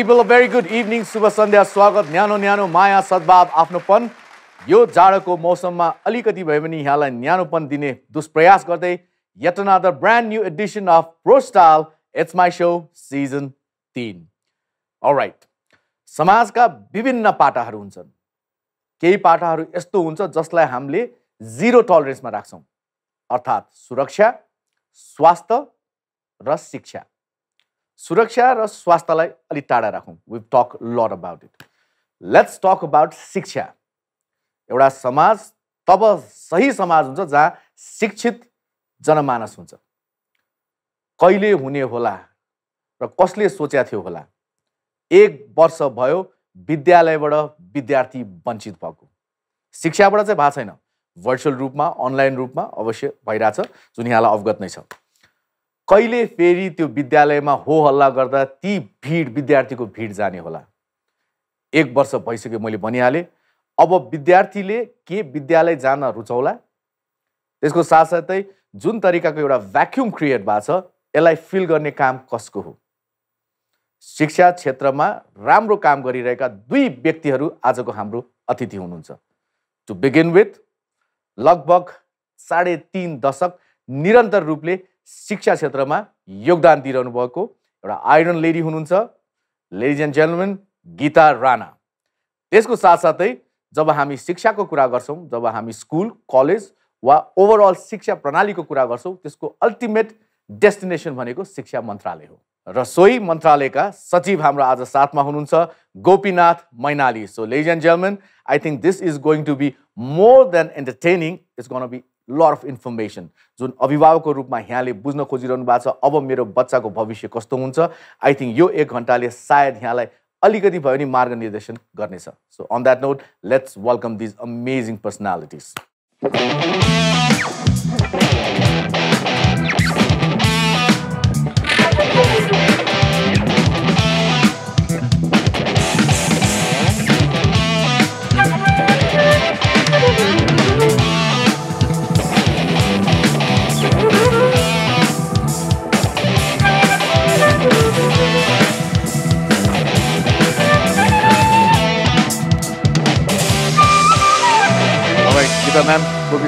People a very good evening शुभ सन्ध्या स्वागत न्यानो न्यानो माया सद्भाव आफ्नोपन यो जाडोको मौसममा अलिकति भए पनि यहाँलाई न्यानोपन दिने दुष्प्रयास गर्दै yet the brand new edition of प्रोस्टाल इट्स माई सो सिजन तिन राइट समाजका विभिन्न पाटाहरू हुन्छन् केही पाटाहरू यस्तो हुन्छ जसलाई हामीले जिरो टलरेन्समा राख्छौँ अर्थात् सुरक्षा स्वास्थ्य र शिक्षा सुरक्षा र स्वास्थ्यलाई अलिक टाढा राखौँ with talk lot about it let's talk about शिक्षा एउटा समाज तब सही समाज हुन्छ जहाँ शिक्षित जनमानस हुन्छ कहिले हुने होला र कसले सोचेको थियो होला एक वर्ष भयो विद्यालयबाट विद्यार्थी वञ्चित भएको शिक्षाबाट चाहिँ भएको छैन भर्चुअल रूपमा अनलाइन रूपमा अवश्य भइरहेछ जुन यहाँलाई अवगत नै छ कहिले फेरि त्यो विद्यालयमा हो हल्ला गर्दा ती भिड विद्यार्थीको भिड जाने होला एक वर्ष भइसक्यो मैले भनिहालेँ अब विद्यार्थीले के विद्यालय जान रुचाउला त्यसको साथसाथै जुन तरिकाको एउटा भ्याक्युम क्रिएट भएको छ यसलाई फिल गर्ने काम कसको हो शिक्षा क्षेत्रमा राम्रो काम गरिरहेका दुई व्यक्तिहरू आजको हाम्रो अतिथि हुनुहुन्छ टु बिगिन विथ लगभग साढे तिन दशक निरन्तर रूपले शिक्षा क्षेत्रमा योगदान दिइरहनु भएको एउटा आइरन लेडी हुनुहुन्छ ladies and gentlemen Geeta Rana त्यसको साथसाथै जब हामी शिक्षाको कुरा गर्छौँ जब हामी स्कुल कलेज वा ओभरअल शिक्षा प्रणालीको कुरा गर्छौँ त्यसको अल्टिमेट डेस्टिनेसन भनेको शिक्षा मन्त्रालय हो र सोही मन्त्रालयका सचिव हाम्रो आज साथमा हुनुहुन्छ Gopinath Mainali so ladies and gentlemen I think this is going to be more than entertaining it's gonna be lot of information जुन अभिभावकको रूपमा यहाँले बुझ्न खोजिरहनु भएको छ अब मेरो बच्चाको भविष्य कस्तो हुन्छ आई थिङ्क यो एक घन्टाले सायद यहाँलाई अलिकति भयो भने मार्ग निर्देशन गर्नेछ so on that note let's welcome these amazing personalities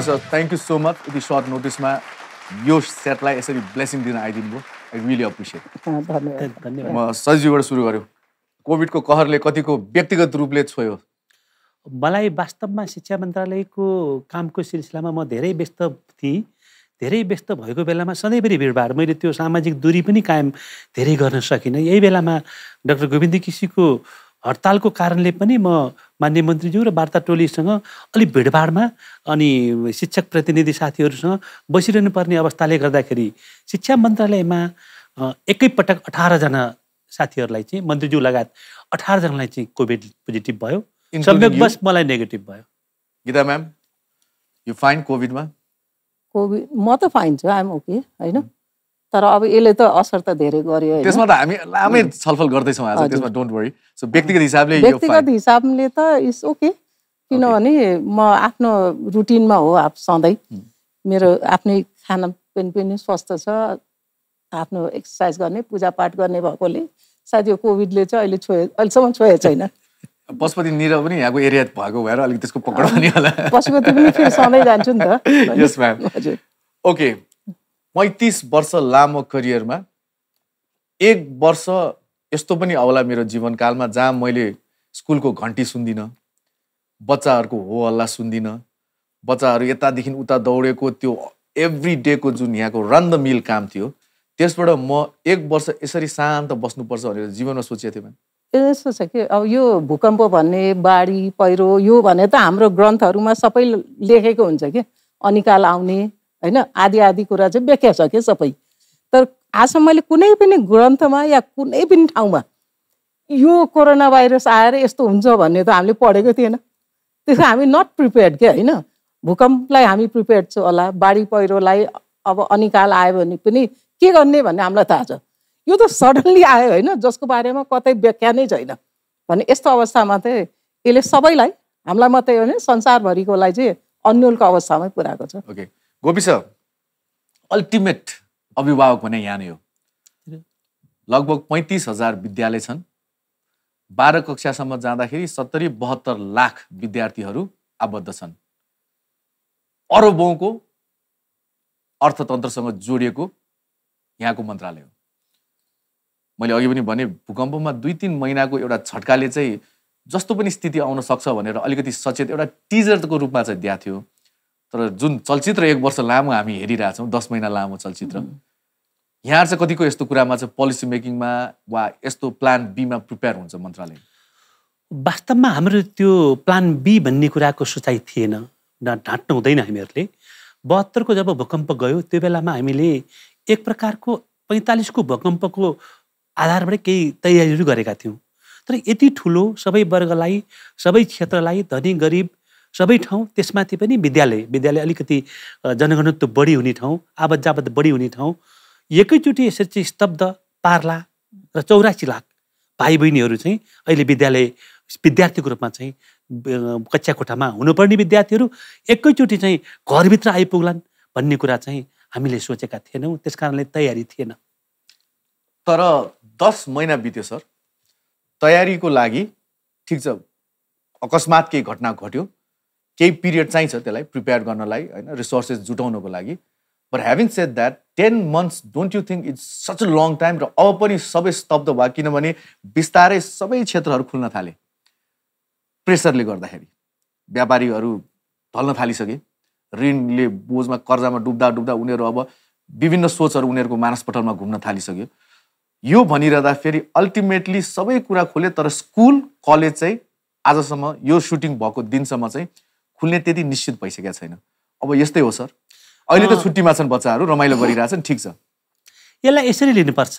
sir thank you so much यति सर्ट नोटिसमा यो सेटलाई यसरी ब्लेसिङ दिन आइदिनुभयो आई रियली एप्रिसिएट धन्यवाद म सजीबाट सुरु गर्यो कोभिडको कहरले कतिको व्यक्तिगत रूपले छोयो मलाई वास्तवमा शिक्षा मन्त्रालयको कामको सिलसिलामा म धेरै व्यस्त थिएँ धेरै व्यस्त भएको बेलामा सधैँभरि भिडभाड मैले त्यो सामाजिक दूरी पनि कायम धेरै गर्न सकिनँ यही बेलामा डाक्टर गोविन्द किसीको हडतालको कारणले पनि म मान्य मन्त्रीज्यू र वार्ता टोलीसँग अलिक भिडभाडमा अनि शिक्षक प्रतिनिधि साथीहरूसँग बसिरहनु पर्ने अवस्थाले गर्दाखेरि शिक्षा मन्त्रालयमा एकैपटक अठारजना साथीहरूलाई चाहिँ मन्त्रीज्यू लगायत अठारजनालाई चाहिँ कोभिड पोजिटिभ भयो संयोगवश मलाई नेगेटिभ भयो गीता म्याम यु फाइन कोभिडमा कोभिड म त फाइन छु आइएम ओके होइन तर अब यसले त असर त धेरै गर्यो त्यसमा त हामी लामै छलफल गर्दैछौँ आज त्यसमा डोन्ट वरी सो व्यक्तिगत हिसाबले व्यक्तिगत हिसाबले त इट्स ओके किनभने म आफ्नो रुटिनमा हो अब सधैँ मेरो आफ्नै खाना पनि स्वस्थ छ आफ्नो एक्सर्साइज गर्ने पूजापाठ गर्ने भएकोले सायद यो कोभिडले चाहिँ अहिले छोए अहिलेसम्म छोएको छैन पशुपति निर पनि यहाँको एरिया भएको भएर अलिक त्यसको पकड पनि होला पशुपति पनि फेरि सधैँ जान्छु नि त यस म्याम हजुर ओके पैँतिस वर्ष लामो करियरमा एक वर्ष यस्तो पनि आउला मेरो जीवनकालमा जहाँ मैले स्कुलको घन्टी सुन्दिनँ बच्चाहरूको हो हल्ला सुन्दिनँ बच्चाहरू यतादेखि उता दौडेको त्यो एभ्री डेको जुन यहाँको रन द मिल काम थियो त्यसबाट म एक वर्ष यसरी शान्त बस्नुपर्छ भनेर जीवनमा सोचेको थिएँ मैले यस्तो छ कि अब यो भूकम्प भन्ने बाढी पहिरो यो भने त हाम्रो ग्रन्थहरूमा सबै लेखेको हुन्छ कि अनिकाल आउने होइन आदि आदि कुरा चाहिँ व्याख्या छ कि सबै तर आजसम्म मैले कुनै पनि ग्रन्थमा या कुनै पनि ठाउँमा यो कोरोना भाइरस आएर यस्तो हुन्छ भन्ने त हामीले पढेको थिएन त्यसो हामी नट प्रिपेयर्ड के होइन भूकम्पलाई हामी प्रिपेयर्ड छौँ होला बाढी पहिरोलाई अब अनिकाल आयो भने पनि के गर्ने भन्ने हामीलाई थाहा छ यो त सडनली आयो होइन जसको बारेमा कतै व्याख्या नै छैन भने यस्तो अवस्थामा चाहिँ यसले सबैलाई हामीलाई मात्रै होइन संसारभरिकोलाई चाहिँ अन्यलको अवस्थामै पुऱ्याएको छ गोपी सर अल्टिमेट अभिभावक भने यहाँ नै हो लगभग पैँतिस हजार विद्यालय छन् बाह्र कक्षासम्म जाँदाखेरि सत्तरी बहत्तर लाख विद्यार्थीहरू आबद्ध छन् अरबौँको अर्थतन्त्रसँग जोडिएको यहाँको मन्त्रालय हो मैले अघि पनि भने भूकम्पमा दुई तिन महिनाको एउटा झट्काले चाहिँ जस्तो पनि स्थिति आउन सक्छ भनेर अलिकति सचेत एउटा टिजरको रूपमा चाहिँ दिएको थियो तर जुन चलचित्र एक वर्ष लामो हामी हेरिरहेछौँ दस महिना लामो चलचित्र यहाँ चाहिँ कतिको यस्तो कुरामा चाहिँ पोलिसी मेकिङमा वा यस्तो प्लान बीमा प्रिपेयर हुन्छ मन्त्रालय वास्तवमा हाम्रो त्यो प्लान बी भन्ने कुराको सोचाइ थिएन ढाँट्नु हुँदैन हामीहरूले बहत्तरको जब भूकम्प गयो त्यो बेलामा हामीले एक प्रकारको पैँतालिसको भूकम्पको आधारबाटै केही तयारीहरू गरेका थियौँ तर यति ठुलो सबै वर्गलाई सबै क्षेत्रलाई धनी गरिब सबै ठाउँ त्यसमाथि पनि विद्यालय विद्यालय अलिकति जनघनत्व बढी हुने ठाउँ आवत जावत बढी हुने ठाउँ एकैचोटि यसरी चाहिँ स्तब्ध पार्ला र चौरासी लाख भाइ बहिनीहरू चाहिँ अहिले विद्यालय विद्यार्थीको रूपमा चाहिँ कक्षा कोठामा हुनुपर्ने विद्यार्थीहरू एकैचोटि चाहिँ घरभित्र आइपुग्लान् भन्ने कुरा चाहिँ हामीले सोचेका थिएनौँ त्यस कारणले तयारी थिएन तर दस महिना बित्यो सर तयारीको लागि ठिक छ अकस्मात केही घटना घट्यो केही पिरियड चाहिन्छ त्यसलाई प्रिपेयर गर्नलाई होइन रिसोर्सेस जुटाउनको लागि but having set that ten months don't you think it's such a long time र अब पनि सबै स्तब्ध भयो किनभने बिस्तारै सबै क्षेत्रहरू खुल्न थाले प्रेसरले गर्दाखेरि व्यापारीहरू ढल्न थालिसके ऋणले बोझमा कर्जामा डुब्दा डुब्दा उनीहरू अब विभिन्न सोचहरू उनीहरूको मानसपटलमा घुम्न थालिसक्यो यो भनिरहँदा फेरि अल्टिमेटली सबै कुरा खोले तर स्कुल कलेज चाहिँ आजसम्म यो सुटिङ भएको दिनसम्म चाहिँ खुल्ने त्यति निश्चित भइसकेको छैन अब यस्तै हो सर अहिले त छुट्टीमा छन् बच्चाहरू रमाइलो गरिरहेछन् ठिक छ यसलाई यसरी लिनुपर्छ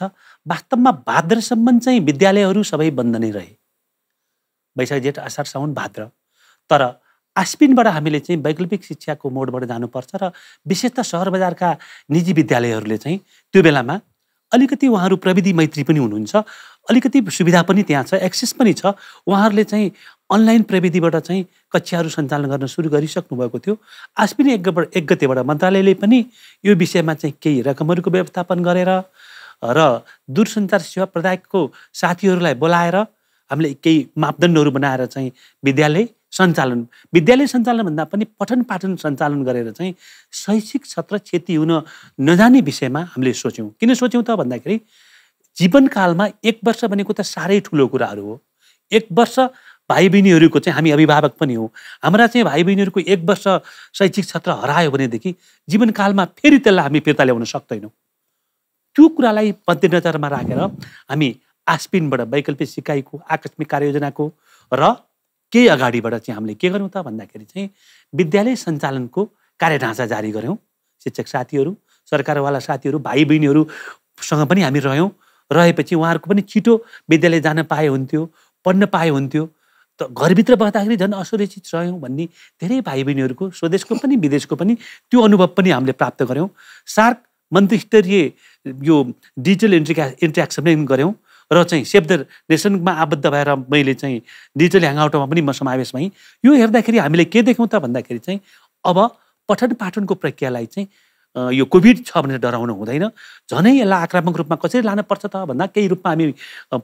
वास्तवमा भाद्रसम्म चाहिँ विद्यालयहरू सबै बन्द नै रहे वैशाख जेठ असार साउन भाद्र तर आस्पिनबाट हामीले चाहिँ वैकल्पिक शिक्षाको मोडबाट जानुपर्छ र विशेष त सहर बजारका निजी विद्यालयहरूले चाहिँ त्यो बेलामा अलिकति उहाँहरू प्रविधि मैत्री पनि हुनुहुन्छ अलिकति सुविधा पनि त्यहाँ छ एक्सेस पनि छ उहाँहरूले चाहिँ अनलाइन प्रविधिबाट चाहिँ कक्षाहरू सञ्चालन गर्न सुरु गरिसक्नु भएको थियो आस्पिनी एक एक गतेबाट मन्त्रालयले पनि यो विषयमा चाहिँ केही रकमहरूको व्यवस्थापन गरेर र दूरसञ्चार सेवा प्रदायकको साथीहरूलाई बोलाएर हामीले केही मापदण्डहरू बनाएर चाहिँ विद्यालय सञ्चालन विद्यालय सञ्चालनभन्दा पनि पठन पाठन सञ्चालन गरेर चाहिँ शैक्षिक क्षेत्र क्षति हुन नजाने विषयमा हामीले सोच्यौँ किन सोच्यौँ त भन्दाखेरि जीवनकालमा एक वर्ष भनेको त साह्रै ठुलो कुराहरू हो एक वर्ष भाइ बहिनीहरूको चाहिँ हामी अभिभावक पनि हौँ हाम्रा चाहिँ भाइ बहिनीहरूको एक वर्ष शैक्षिक क्षेत्र हरायो भनेदेखि जीवनकालमा फेरि त्यसलाई हामी फिर्ता ल्याउन सक्दैनौँ त्यो कुरालाई मध्यनजरमा राखेर हामी आस्पिनबाट वैकल्पिक सिकाइको आकस्मिक कार्ययोजनाको र केही अगाडिबाट चाहिँ हामीले के गर्यौँ त भन्दाखेरि चाहिँ विद्यालय सञ्चालनको कार्यढाँचा जारी गऱ्यौँ शिक्षक साथीहरू सरकारवाला साथीहरू भाइ बहिनीहरूसँग पनि हामी रह्यौँ रहेपछि उहाँहरूको पनि छिटो विद्यालय जान पाए हुन्थ्यो पढ्न पाए हुन्थ्यो त घरभित्र बस्दाखेरि झन् असुरक्षित रह्यौँ भन्ने धेरै भाइ बहिनीहरूको स्वदेशको पनि विदेशको पनि त्यो अनुभव पनि हामीले प्राप्त गऱ्यौँ सार्क मन्त्रीस्तरीय यो डिजिटल इन्ट्रिका इन्ट्रेक्सन पनि गऱ्यौँ र चाहिँ सेभ द नेसनमा आबद्ध भएर मैले चाहिँ डिजिटल ह्याङआउटमा पनि म समावेश भएँ यो हेर्दाखेरि हामीले के देख्यौँ त भन्दाखेरि चाहिँ अब पठन पाठनको प्रक्रियालाई चाहिँ यो कोभिड छ भनेर डराउनु हुँदैन झनै यसलाई आक्रामक रूपमा कसरी लानुपर्छ त भन्दा केही रूपमा हामी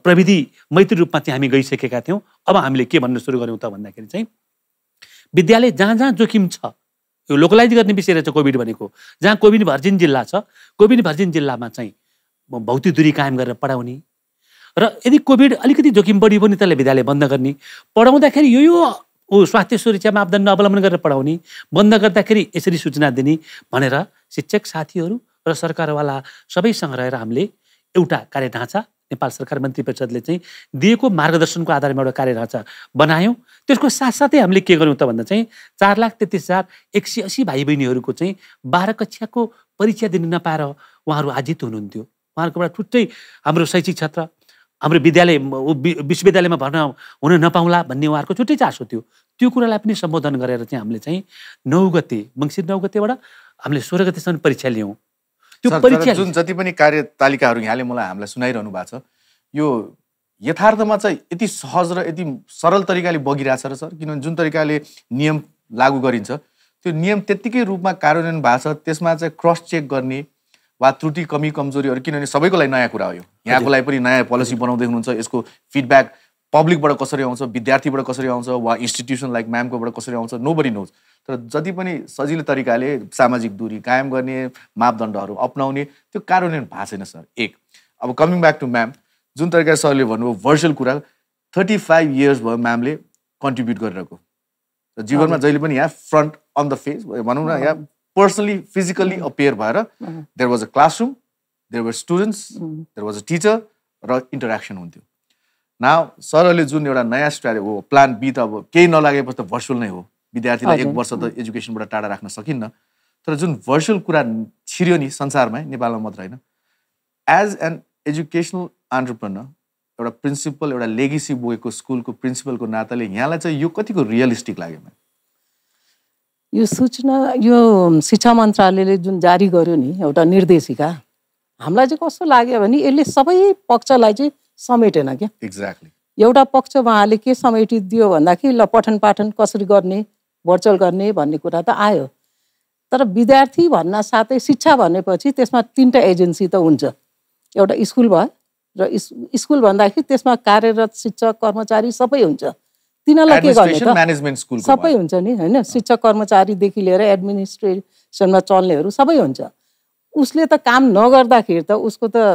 प्रविधि मैत्री रूपमा चाहिँ हामी गइसकेका थियौँ अब हामीले के भन्नु सुरु गऱ्यौँ त भन्दाखेरि चाहिँ विद्यालय जहाँ जहाँ जोखिम छ यो लोकलाइज गर्ने विषय रहेछ कोभिड भनेको जहाँ कोभिड भर्जिन जिल्ला छ कोभिड भर्जिन जिल्लामा चाहिँ भौतिक दूरी कायम गरेर पढाउने र यदि कोभिड अलिकति जोखिम बढी पनि त्यसलाई विद्यालय बन्द गर्ने पढाउँदाखेरि यो यो स्वास्थ्य सुरक्षा मापदण्ड अवलम्बन गरेर पढाउने बन्द गर्दाखेरि यसरी सूचना दिने भनेर शिक्षक साथीहरू र सरकारवाला सबैसँग रहेर हामीले एउटा कार्यढाँचा नेपाल सरकार मन्त्री परिषदले चाहिँ दिएको मार्गदर्शनको आधारमा एउटा कार्यढाँचा बनायौँ त्यसको साथसाथै हामीले के गर्यौँ त भन्दा चाहिँ चार लाख तेत्तिस हजार एक सय असी भाइ बहिनीहरूको चाहिँ बाह्र कक्षाको परीक्षा दिन नपाएर उहाँहरू आजित हुनुहुन्थ्यो उहाँहरूको एउटा छुट्टै हाम्रो शैक्षिक क्षेत्र हाम्रो विद्यालय विश्वविद्यालयमा भर्ना हुन नपाउँला भन्ने उहाँहरूको छुट्टै चासो थियो त्यो कुरालाई पनि सम्बोधन गरेर चाहिँ हामीले चाहिँ नौ गते मङ्सिर नौ गतेबाट हामीले सोह्र गतिसम्म परीक्षा लियौँ त्यो परीक्षा जुन जति पनि कार्यतालिकाहरू यहाँले मलाई हामीलाई सुनाइरहनु भएको छ यो यथार्थमा चाहिँ यति सहज र यति सरल तरिकाले बगिरहेछ र सर किनभने जुन तरिकाले नियम लागू गरिन्छ त्यो नियम त्यत्तिकै रूपमा कार्यान्वयन भएको छ त्यसमा चाहिँ क्रस चेक गर्ने वा त्रुटि कमी कमजोरीहरू किनभने सबैको लागि नयाँ कुरा हो यो यहाँको लागि पनि नयाँ पोलिसी बनाउँदै हुनुहुन्छ यसको फिडब्याक पब्लिकबाट कसरी आउँछ विद्यार्थीबाट कसरी आउँछ वा इन्स्टिट्युसन लाइक म्यामकोबाट कसरी आउँछ नो बडी नोज तर जति पनि सजिलो तरिकाले सामाजिक दूरी कायम गर्ने मापदण्डहरू अप्नाउने त्यो कार्यान्वयन भएको छैन सर एक अब कमिङ ब्याक टु म्याम जुन तरिकाले सरले भन्नुभयो भर्चुअल कुरा थर्टी फाइभ इयर्स भयो म्यामले कन्ट्रिब्युट गरिरहेको जीवनमा जहिले पनि यहाँ फ्रन्ट अन द फेस भनौँ न यहाँ पर्सनली फिजिकल्ली अपेयर भएर there was a classroom there were students there was a teacher र इन्टरेक्सन हुन्थ्यो न सरले जुन एउटा नयाँ स्ट्राटे हो प्लान बी त अब केही नलागेपछि त भर्चुअल नै हो विद्यार्थीलाई एक वर्ष त एजुकेसनबाट टाढा राख्न सकिन्न तर जुन भर्चुअल कुरा छिर्यो नि संसारमै नेपालमा मात्र होइन एज एन एजुकेसनल अन्टरप्रेनर एउटा प्रिन्सिपल एउटा लेगेसी बोकेको स्कुलको प्रिन्सिपलको नाताले यहाँलाई चाहिँ यो कतिको रियलिस्टिक लाग्यो मलाई यो सूचना यो शिक्षा मन्त्रालयले जुन जारी गर्यो नि एउटा निर्देशिका हामीलाई चाहिँ कस्तो लाग्यो भने यसले सबै पक्षलाई चाहिँ समेटेन क्या एक्ज्याक्टली एउटा पक्ष उहाँले के समेटिदियो भन्दाखेरि ल पठन पाठन कसरी गर्ने भर्चुअल गर्ने भन्ने कुरा त आयो तर विद्यार्थी भन्न साथै शिक्षा भनेपछि त्यसमा तिनवटा एजेन्सी त हुन्छ एउटा स्कुल भयो र स्कुल भन्दाखेरि त्यसमा कार्यरत शिक्षक कर्मचारी सबै हुन्छ तिनीहरूलाई के गर्ने सबै हुन्छ नि होइन शिक्षक कर्मचारीदेखि लिएर एडमिनिस्ट्रेसनमा चल्नेहरू सबै हुन्छ उसले त काम नगर्दाखेरि त उसको त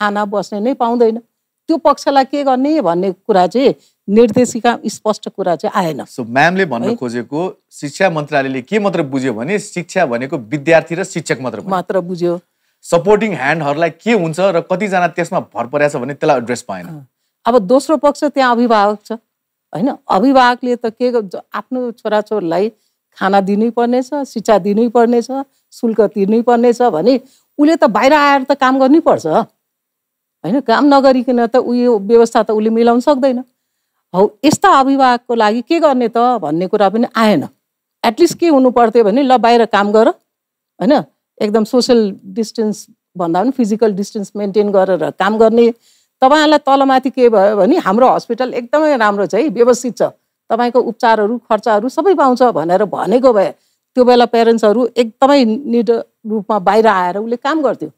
खाना बस्ने नै पाउँदैन त्यो पक्षलाई के गर्ने भन्ने कुरा चाहिँ निर्देशिका स्पष्ट कुरा चाहिँ आएन सो म्यामले भन्न खोजेको शिक्षा मन्त्रालयले के मात्र बुझ्यो भने शिक्षा भनेको विद्यार्थी र शिक्षक मात्र मात्र बुझ्यो सपोर्टिङ ह्यान्डहरूलाई के हुन्छ र कतिजना त्यसमा भर परेछ भने त्यसलाई एड्रेस पाएन अब दोस्रो पक्ष त्यहाँ अभिभावक छ होइन अभिभावकले त के आफ्नो छोराछोरीलाई खाना दिनै पर्नेछ शिक्षा दिनै पर्नेछ शुल्क तिर्नै पर्नेछ भने उसले त बाहिर आएर त काम गर्नै पर्छ होइन काम नगरिकन त उयो व्यवस्था त उसले मिलाउन सक्दैन हौ यस्ता अभिभावकको लागि के गर्ने त भन्ने कुरा पनि आएन एटलिस्ट के हुनु पर्थ्यो भने ल बाहिर काम गर होइन एकदम सोसियल डिस्टेन्स भन्दा पनि फिजिकल डिस्टेन्स मेन्टेन गरेर काम गर्ने तपाईँहरूलाई तलमाथि के भयो भने हाम्रो हस्पिटल एकदमै राम्रो छ है व्यवस्थित छ तपाईँको उपचारहरू खर्चहरू सबै पाउँछ भनेर भनेको भए त्यो बेला प्यारेन्ट्सहरू एकदमै निड रूपमा बाहिर आएर उसले काम गर्थ्यो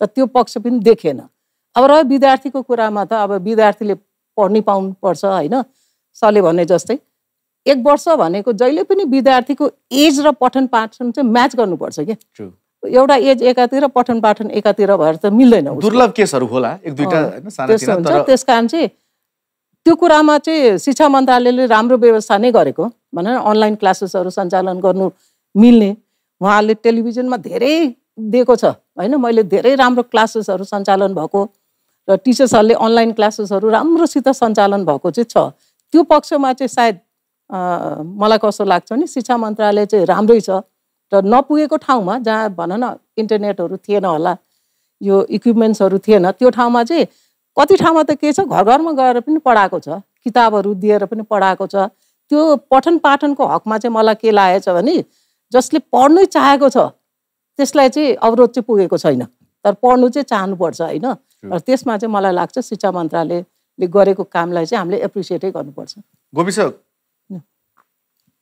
त त्यो पक्ष पनि देखेन अब र विद्यार्थीको कुरामा त अब विद्यार्थीले पढ्नै पाउनुपर्छ होइन सरले भने जस्तै एक वर्ष भनेको जहिले पनि विद्यार्थीको एज र पठन पाठन चाहिँ म्याच गर्नुपर्छ क्या एउटा एज एकातिर पठन पाठन एकातिर भएर त मिल्दैन दुर्लभ केसहरू होला एक दुईवटा हुन्छ त्यस कारण चाहिँ त्यो कुरामा चाहिँ शिक्षा मन्त्रालयले राम्रो व्यवस्था नै गरेको भनेर अनलाइन क्लासेसहरू सञ्चालन गर्नु मिल्ने उहाँहरूले टेलिभिजनमा धेरै दिएको छ होइन मैले धेरै राम्रो क्लासेसहरू सञ्चालन भएको र टिचर्सहरूले अनलाइन क्लासेसहरू राम्रोसित सञ्चालन भएको चाहिँ छ त्यो पक्षमा चाहिँ सायद मलाई कस्तो लाग्छ भने शिक्षा मन्त्रालय चाहिँ राम्रै छ र नपुगेको ठाउँमा जहाँ भन न इन्टरनेटहरू थिएन होला यो इक्विपमेन्ट्सहरू थिएन त्यो ठाउँमा चाहिँ कति ठाउँमा त के छ घर घरमा गएर पनि पढाएको छ किताबहरू दिएर पनि पढाएको छ त्यो पठन पाठनको हकमा चाहिँ मलाई के लागेछ भने जसले पढ्नै चाहेको छ त्यसलाई चाहिँ अवरोध चाहिँ पुगेको छैन तर पढ्नु चाहिँ चाहनुपर्छ होइन र त्यसमा चाहिँ मलाई लाग्छ शिक्षा मन्त्रालयले गरेको कामलाई चाहिँ हामीले एप्रिसिएटै गर्नुपर्छ गोपी सर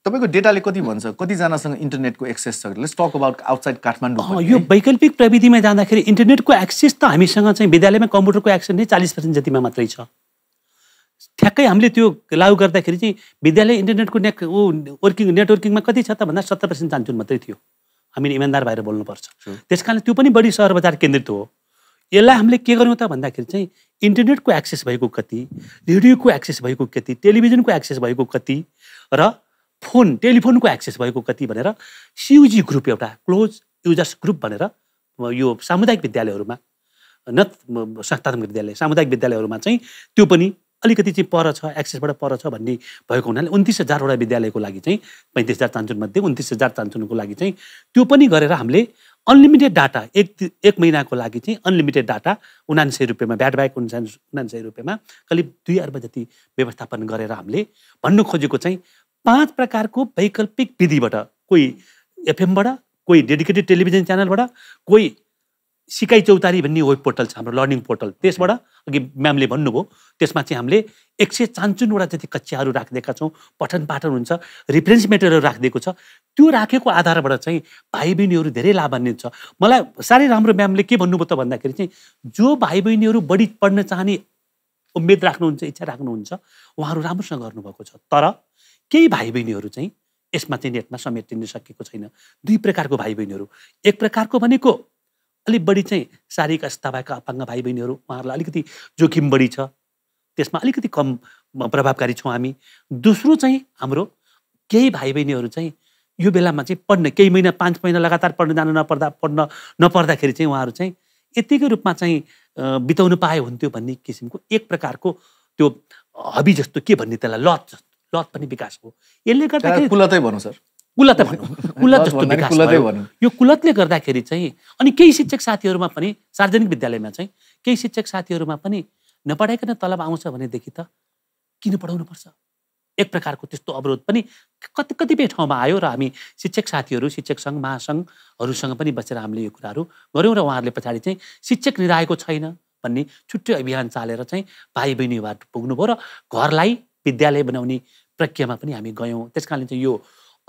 तपाईँको डेटाले कति भन्छ कतिजनासँग इन्टरनेटको एक्सेस छ let's talk about outside Kathmandu यो वैकल्पिक प्रविधिमा जाँदाखेरि इन्टरनेटको एक्सेस त हामीसँग चाहिँ विद्यालयमा कम्प्युटरको एक्सेस नै चालिस पर्सेन्ट जतिमा मात्रै छ ठ्याक्कै हामीले त्यो लागु गर्दाखेरि चाहिँ विद्यालय इन्टरनेटको नेट ऊ वर्किङ नेटवर्किङमा कति छ त भन्दा सत्तर पर्सेन्ट चान्चुन मात्रै थियो हामीले इमान्दार भएर बोल्नुपर्छ त्यस कारणले त्यो पनि बढी सहर बजार केन्द्रित हो यसलाई हामीले के गर्यौँ त भन्दाखेरि चाहिँ इन्टरनेटको एक्सेस भएको कति रेडियोको एक्सेस भएको कति टेलिभिजनको एक्सेस भएको कति र फोन टेलिफोनको एक्सेस भएको कति भनेर सियुजी ग्रुप एउटा क्लोज युजर्स ग्रुप भनेर यो सामुदायिक विद्यालयहरूमा न संस्थात्मक विद्यालय सामुदायिक विद्यालयहरूमा चाहिँ त्यो पनि अलिकति चाहिँ पर छ एक्सेसबाट पर छ भन्ने भएको हुनाले उन्तिस हजारवटा विद्यालयको लागि चाहिँ पैँतिस हजार चान्चुनमध्ये उन्तिस हजार चान्चुनको लागि चाहिँ त्यो पनि गरेर हामीले अनलिमिटेड डाटा एक एक महिनाको लागि चाहिँ अनलिमिटेड डाटा उनान्सय रुपियाँमा ब्याट उनान उन्चास उनान्सय रुपियाँमा करिब दुई अर्ब जति व्यवस्थापन गरेर हामीले भन्नु खोजेको चाहिँ पाँच प्रकारको वैकल्पिक विधिबाट कोही एफएमबाट कोही डेडिकेटेड टेलिभिजन च्यानलबाट कोही सिकाइ चौतारी भन्ने वेब पोर्टल छ हाम्रो लर्निङ पोर्टल त्यसबाट अघि म्यामले भन्नुभयो त्यसमा चाहिँ हामीले एक सय चान्चुनवटा जति कक्षाहरू राखिदिएका छौँ पठन पाठन हुन्छ रिफरेन्स मेटेरियल राखिदिएको छ त्यो राखेको आधारबाट चाहिँ भाइ बहिनीहरू धेरै लाभान्वित छ मलाई साह्रै राम्रो म्यामले के भन्नुभयो त भन्दाखेरि चाहिँ जो भाइ बहिनीहरू बढी पढ्न चाहने उम्मेद राख्नुहुन्छ इच्छा राख्नुहुन्छ उहाँहरू राम्रोसँग गर्नुभएको छ तर केही भाइ बहिनीहरू चाहिँ यसमा चाहिँ नेटमा समेटिन सकेको छैन दुई प्रकारको भाइ बहिनीहरू एक प्रकारको भनेको अलिक बढी चाहिँ शारीरिक अस्था भएका अपाङ्ग भाइ बहिनीहरू उहाँहरूलाई अलिकति जोखिम बढी छ त्यसमा अलिकति कम प्रभावकारी छौँ हामी दोस्रो चाहिँ हाम्रो केही भाइ बहिनीहरू चाहिँ यो बेलामा चाहिँ पढ्न केही महिना पाँच महिना लगातार पढ्न जान नपर्दा पढ्न नपर्दाखेरि चाहिँ उहाँहरू चाहिँ यत्तिकै रूपमा चाहिँ बिताउनु पाए हुन्थ्यो भन्ने किसिमको एक प्रकारको त्यो हबी जस्तो के भन्ने त्यसलाई लत जस्तो लत पनि विकास हो यसले गर्दाखेरि कुलतै भनौँ सर कुलत भनौँ कुलत जस्तो विकास यो कुलतले गर्दाखेरि चाहिँ अनि केही शिक्षक साथीहरूमा पनि सार्वजनिक विद्यालयमा चाहिँ केही शिक्षक साथीहरूमा पनि नपढाइकन तलब आउँछ भनेदेखि त किन पढाउनु पर्छ एक प्रकारको त्यस्तो अवरोध पनि कति कतिपय ठाउँमा आयो र हामी शिक्षक साथीहरू शिक्षक सङ्घ महासङ्घहरूसँग पनि बसेर हामीले यो कुराहरू गऱ्यौँ र उहाँहरूले पछाडि चाहिँ शिक्षक निधाएको छैन भन्ने छुट्टै अभियान चालेर चाहिँ भाइ बहिनीबाट पुग्नुभयो र घरलाई विद्यालय बनाउने प्रक्रियामा पनि हामी गयौँ त्यस कारणले चाहिँ यो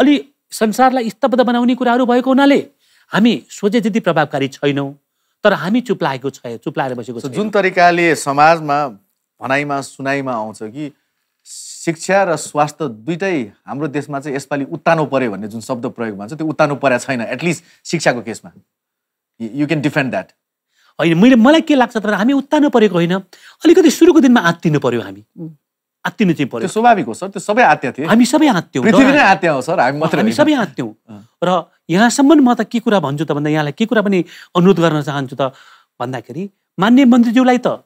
अलि संसारलाई स्तब्ध बनाउने कुराहरू भएको हुनाले हामी सोचे त्यति प्रभावकारी छैनौँ तर हामी चुप चुप्लाएको छ चुप्लाएर बसेको छ जुन तरिकाले समाजमा भनाइमा सुनाइमा आउँछ कि शिक्षा र स्वास्थ्य दुइटै हाम्रो देशमा चाहिँ यसपालि उत्तानो पऱ्यो भन्ने जुन शब्द प्रयोग भन्छ त्यो उत्तानो परेको छैन एटलिस्ट शिक्षाको केसमा यु क्यान डिफेन्ड द्याट होइन मैले मलाई के लाग्छ तर हामी उत्तानो परेको होइन अलिकति सुरुको दिनमा आत्तिनु पऱ्यो हामी आत्तिनु चाहिँ पर्यो स्वाभाविक हो सर त्यो सबै आत्या थियो हामी सबै पृथ्वी नै आत्या हो सर हामी मात्रै हामी सबै आत्त्यौँ र यहाँसम्म म त के कुरा भन्छु त भन्दा यहाँलाई के कुरा पनि अनुरोध गर्न चाहन्छु त भन्दाखेरि मान्य मन्त्रीज्यूलाई त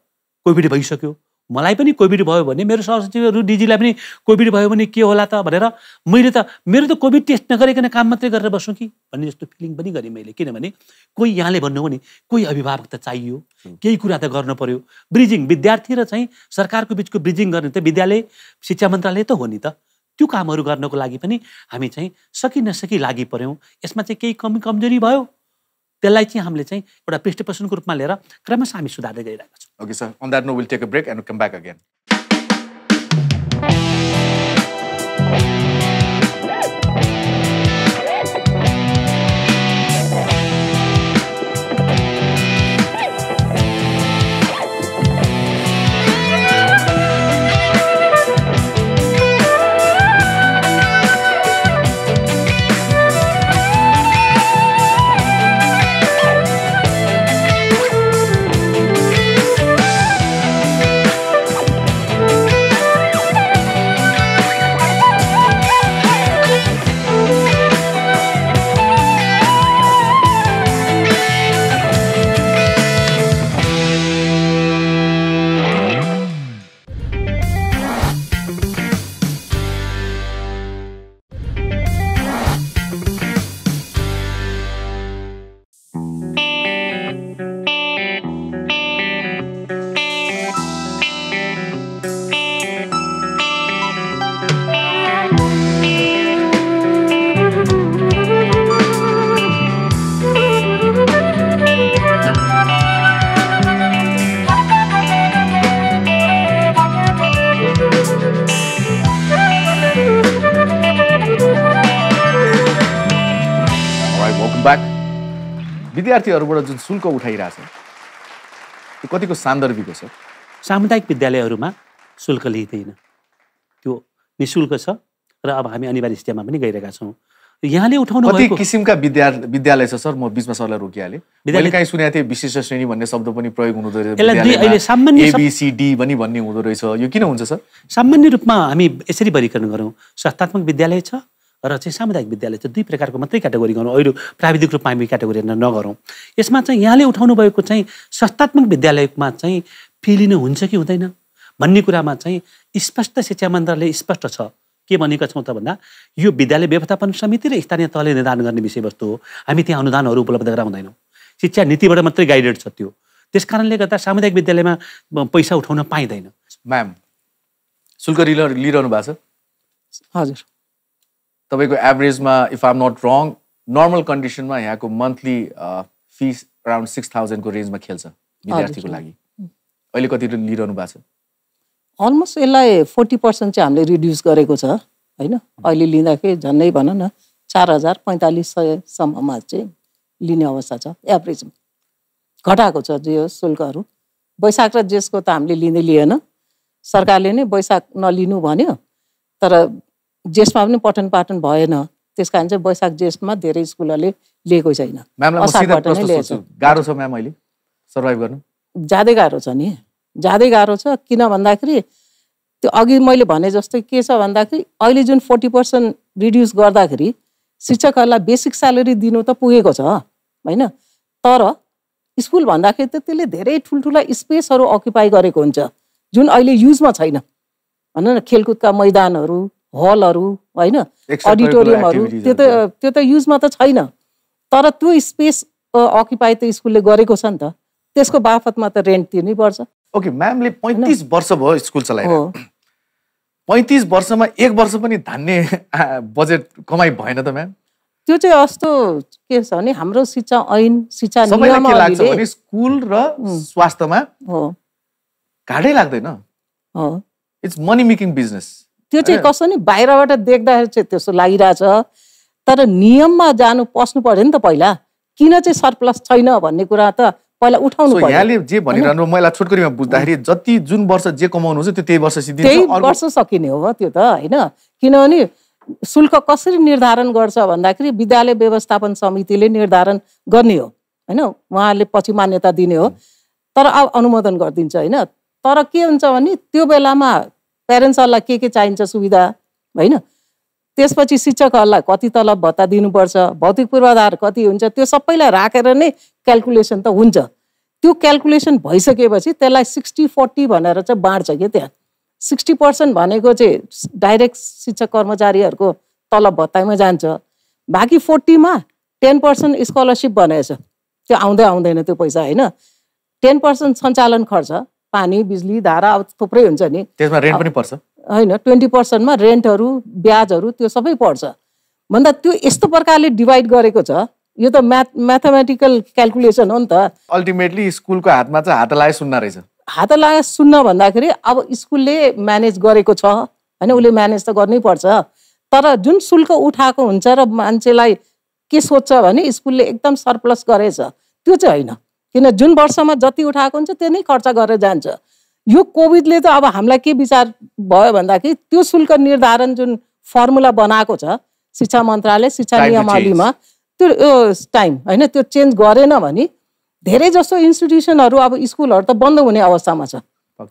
कोभिड भइसक्यो मलाई पनि कोभिड भयो भने मेरो सहसचिवहरू डिजीलाई पनि कोभिड भयो भने के होला त भनेर मैले त मेरो त कोभिड टेस्ट नगरिकन काम मात्रै गरेर बस्छु कि भन्ने जस्तो फिलिङ पनि गरेँ मैले किनभने कोही यहाँले भन्नु भने कोही अभिभावक त चाहियो केही कुरा त गर्नु पर्यो ब्रिजिङ विद्यार्थी र चाहिँ सरकारको बिचको ब्रिजिङ गर्ने त विद्यालय शिक्षा मन्त्रालय त हो नि त त्यो कामहरू गर्नको लागि पनि हामी चाहिँ सकि नसकि लागि पऱ्यौँ यसमा चाहिँ केही कमी कमजोरी भयो त्यसलाई चाहिँ हामीले चाहिँ एउटा पृष्ठपोषणको रूपमा लिएर क्रमशः हामी सुधार्दै गइरहेका छौँ okay sir on that no will take a break and come back again विद्यार्थीहरूबाट जुन शुल्क उठाइरहेछ त्यो कतिको सान्दर्भिक छ सामुदायिक विद्यालयहरूमा शुल्क लिँदैन त्यो नि शुल्क छ र अब हामी अनिवार्य स्थितिमा पनि गइरहेका छौँ यहाँले उठाउनु कति किसिमका विद्या विद्यालय छ सर म बिचमा सरलाई रोकिहालेँ मैले कहीँ सुनेको थिएँ विशेष श्रेणी भन्ने शब्द पनि प्रयोग हुँदो रहेछ एबिसिडी पनि भन्ने हुँदो रहेछ यो किन हुन्छ सर सामान्य रूपमा हामी यसरी वर्गीकरण गरौँ संस्थात्मक विद्यालय छ र चाहिँ सामुदायिक विद्यालय चाहिँ दुई प्रकारको मात्रै क्याटेगोरी गरौँ अहिले प्राविधिक रूपमा हामी क्याटेगोरी नगरौँ यसमा चाहिँ यहाँले उठाउनु भएको चाहिँ संस्थात्मक विद्यालयमा चाहिँ फी लिनु हुन्छ कि हुँदैन भन्ने कुरामा चाहिँ स्पष्ट शिक्षा मन्त्रालय स्पष्ट छ के भनेका छौँ त भन्दा यो विद्यालय व्यवस्थापन समिति र स्थानीय तहले निर्धारण गर्ने विषयवस्तु हो हामी त्यहाँ अनुदानहरू उपलब्ध गराउँदैनौँ शिक्षा नीतिबाट मात्रै गाइडेड छ त्यो त्यस कारणले गर्दा सामुदायिक विद्यालयमा पैसा उठाउन पाइँदैन म्याम शुल्क लिइरहनु भएको छ हजुर तपाईँको एभरेजमा if I'm not wrong normal कन्डिसनमा यहाँको मन्थली फिस अराउन्ड सिक्स थाउजन्डको रेन्जमा खेल्छ विद्यार्थीको लागि अहिले कति लिइरहनु भएको छ अलमोस्ट यसलाई फोर्टी पर्सेन्ट चाहिँ हामीले रिड्युस गरेको छ होइन अहिले लिँदाखेरि झन्डै भनौँ न चार हजार पैँतालिस सयसम्ममा चाहिँ लिने अवस्था छ एभरेजमा घटाएको छ जे होस् शुल्कहरू वैशाख र जेसको त हामीले लिँदै लिएन सरकारले नै वैशाख नलिनु भन्यो तर जेसमा पनि पठन पाठन भएन त्यस कारण चाहिँ वैशाख जेठमा धेरै स्कुलहरूले लिएको छैन गाह्रो छ म्याम अहिले गर्नु ज्यादै गाह्रो छ नि ज्यादै गाह्रो छ किन भन्दाखेरि त्यो अघि मैले भने जस्तै के छ भन्दाखेरि अहिले जुन फोर्टी पर्सेन्ट रिड्युस गर्दाखेरि शिक्षकहरूलाई बेसिक स्यालेरी दिनु त पुगेको छ होइन तर स्कुल भन्दाखेरि त त्यसले धेरै ठुल्ठुला स्पेसहरू अकुपाई गरेको हुन्छ जुन अहिले युजमा छैन भनौँ न खेलकुदका मैदानहरू हलहरू होइन अडिटोरियमहरू त्यो त त्यो त युजमा त छैन तर त्यो स्पेस अकुपाई त स्कुलले गरेको छ नि त त्यसको बाफतमा त रेन्ट तिर्नै पर्छ ओके म्यामले पैँतिस वर्ष भयो स्कुल चलायो पैँतिस वर्षमा एक वर्ष पनि धान्ने बजेट कमाइ भएन त म्याम त्यो चाहिँ अस्तो के छ भने हाम्रो शिक्षा ऐन शिक्षा स्कुल र स्वास्थ्यमा घाटै लाग्दैन इट्स मनी मेकिङ बिजनेस त्यो चाहिँ कसो नि बाहिरबाट देख्दाखेरि चाहिँ त्यस्तो लागिरहेछ तर नियममा जानु पस्नु पर्यो नि त पहिला किन चाहिँ सरप्लस छैन भन्ने कुरा त पहिला उठाउनु यहाँले जे भनिरहनु मैला छोटकरीमा बुझ्दाखेरि जति जुन वर्ष जे कमाउनुहुन्छ त्यो त्यही वर्ष त्यही वर्ष सकिने हो त्यो त होइन किनभने शुल्क कसरी निर्धारण गर्छ भन्दाखेरि विद्यालय व्यवस्थापन समितिले निर्धारण गर्ने हो होइन उहाँहरूले पछि मान्यता दिने हो तर अब अनुमोदन गरिदिन्छ होइन तर के हुन्छ भने त्यो बेलामा प्यारेन्ट्सहरूलाई के के चाहिन्छ सुविधा होइन त्यसपछि शिक्षकहरूलाई कति तलब भत्ता दिनुपर्छ भौतिक पूर्वाधार कति हुन्छ त्यो सबैलाई राखेर नै क्यालकुलेसन त हुन्छ त्यो क्यालकुलेसन भइसकेपछि त्यसलाई सिक्सटी फोर्टी भनेर चाहिँ बाँड्छ क्या त्यहाँ सिक्सटी पर्सेन्ट भनेको चाहिँ डाइरेक्ट शिक्षक कर्मचारीहरूको तलब भत्तामा जान्छ बाँकी फोर्टीमा टेन पर्सेन्ट स्कलरसिप भनेछ त्यो आउँदै आउँदैन त्यो पैसा होइन टेन पर्सेन्ट सञ्चालन खर्च पानी बिजुली धारा अब थुप्रै हुन्छ नि त्यसमा रेन्ट पनि पर्छ होइन ट्वेन्टी पर्सेन्टमा रेन्टहरू ब्याजहरू त्यो सबै पर्छ भन्दा त्यो यस्तो प्रकारले डिभाइड गरेको छ यो त म्याथ म्याथमेटिकल क्यालकुलेसन हो नि त अल्टिमेटली स्कुलको हातमा चाहिँ हात लाए सुन्न रहेछ हात लाए सुन्न भन्दाखेरि अब स्कुलले म्यानेज गरेको छ होइन उसले म्यानेज त गर्नै पर्छ तर जुन शुल्क उठाएको हुन्छ र मान्छेलाई के सोध्छ भने स्कुलले एकदम सरप्लस गरेछ त्यो चाहिँ होइन किन जुन वर्षमा जति उठाएको हुन्छ त्यो नै खर्च गरेर जान्छ यो कोभिडले त अब हामीलाई के विचार भयो भन्दाखेरि त्यो शुल्क निर्धारण जुन फर्मुला बनाएको छ शिक्षा मन्त्रालय शिक्षा नियमावलीमा त्यो टाइम होइन त्यो चेन्ज गरेन भने धेरै जसो इन्स्टिट्युसनहरू अब स्कुलहरू त बन्द हुने अवस्थामा छ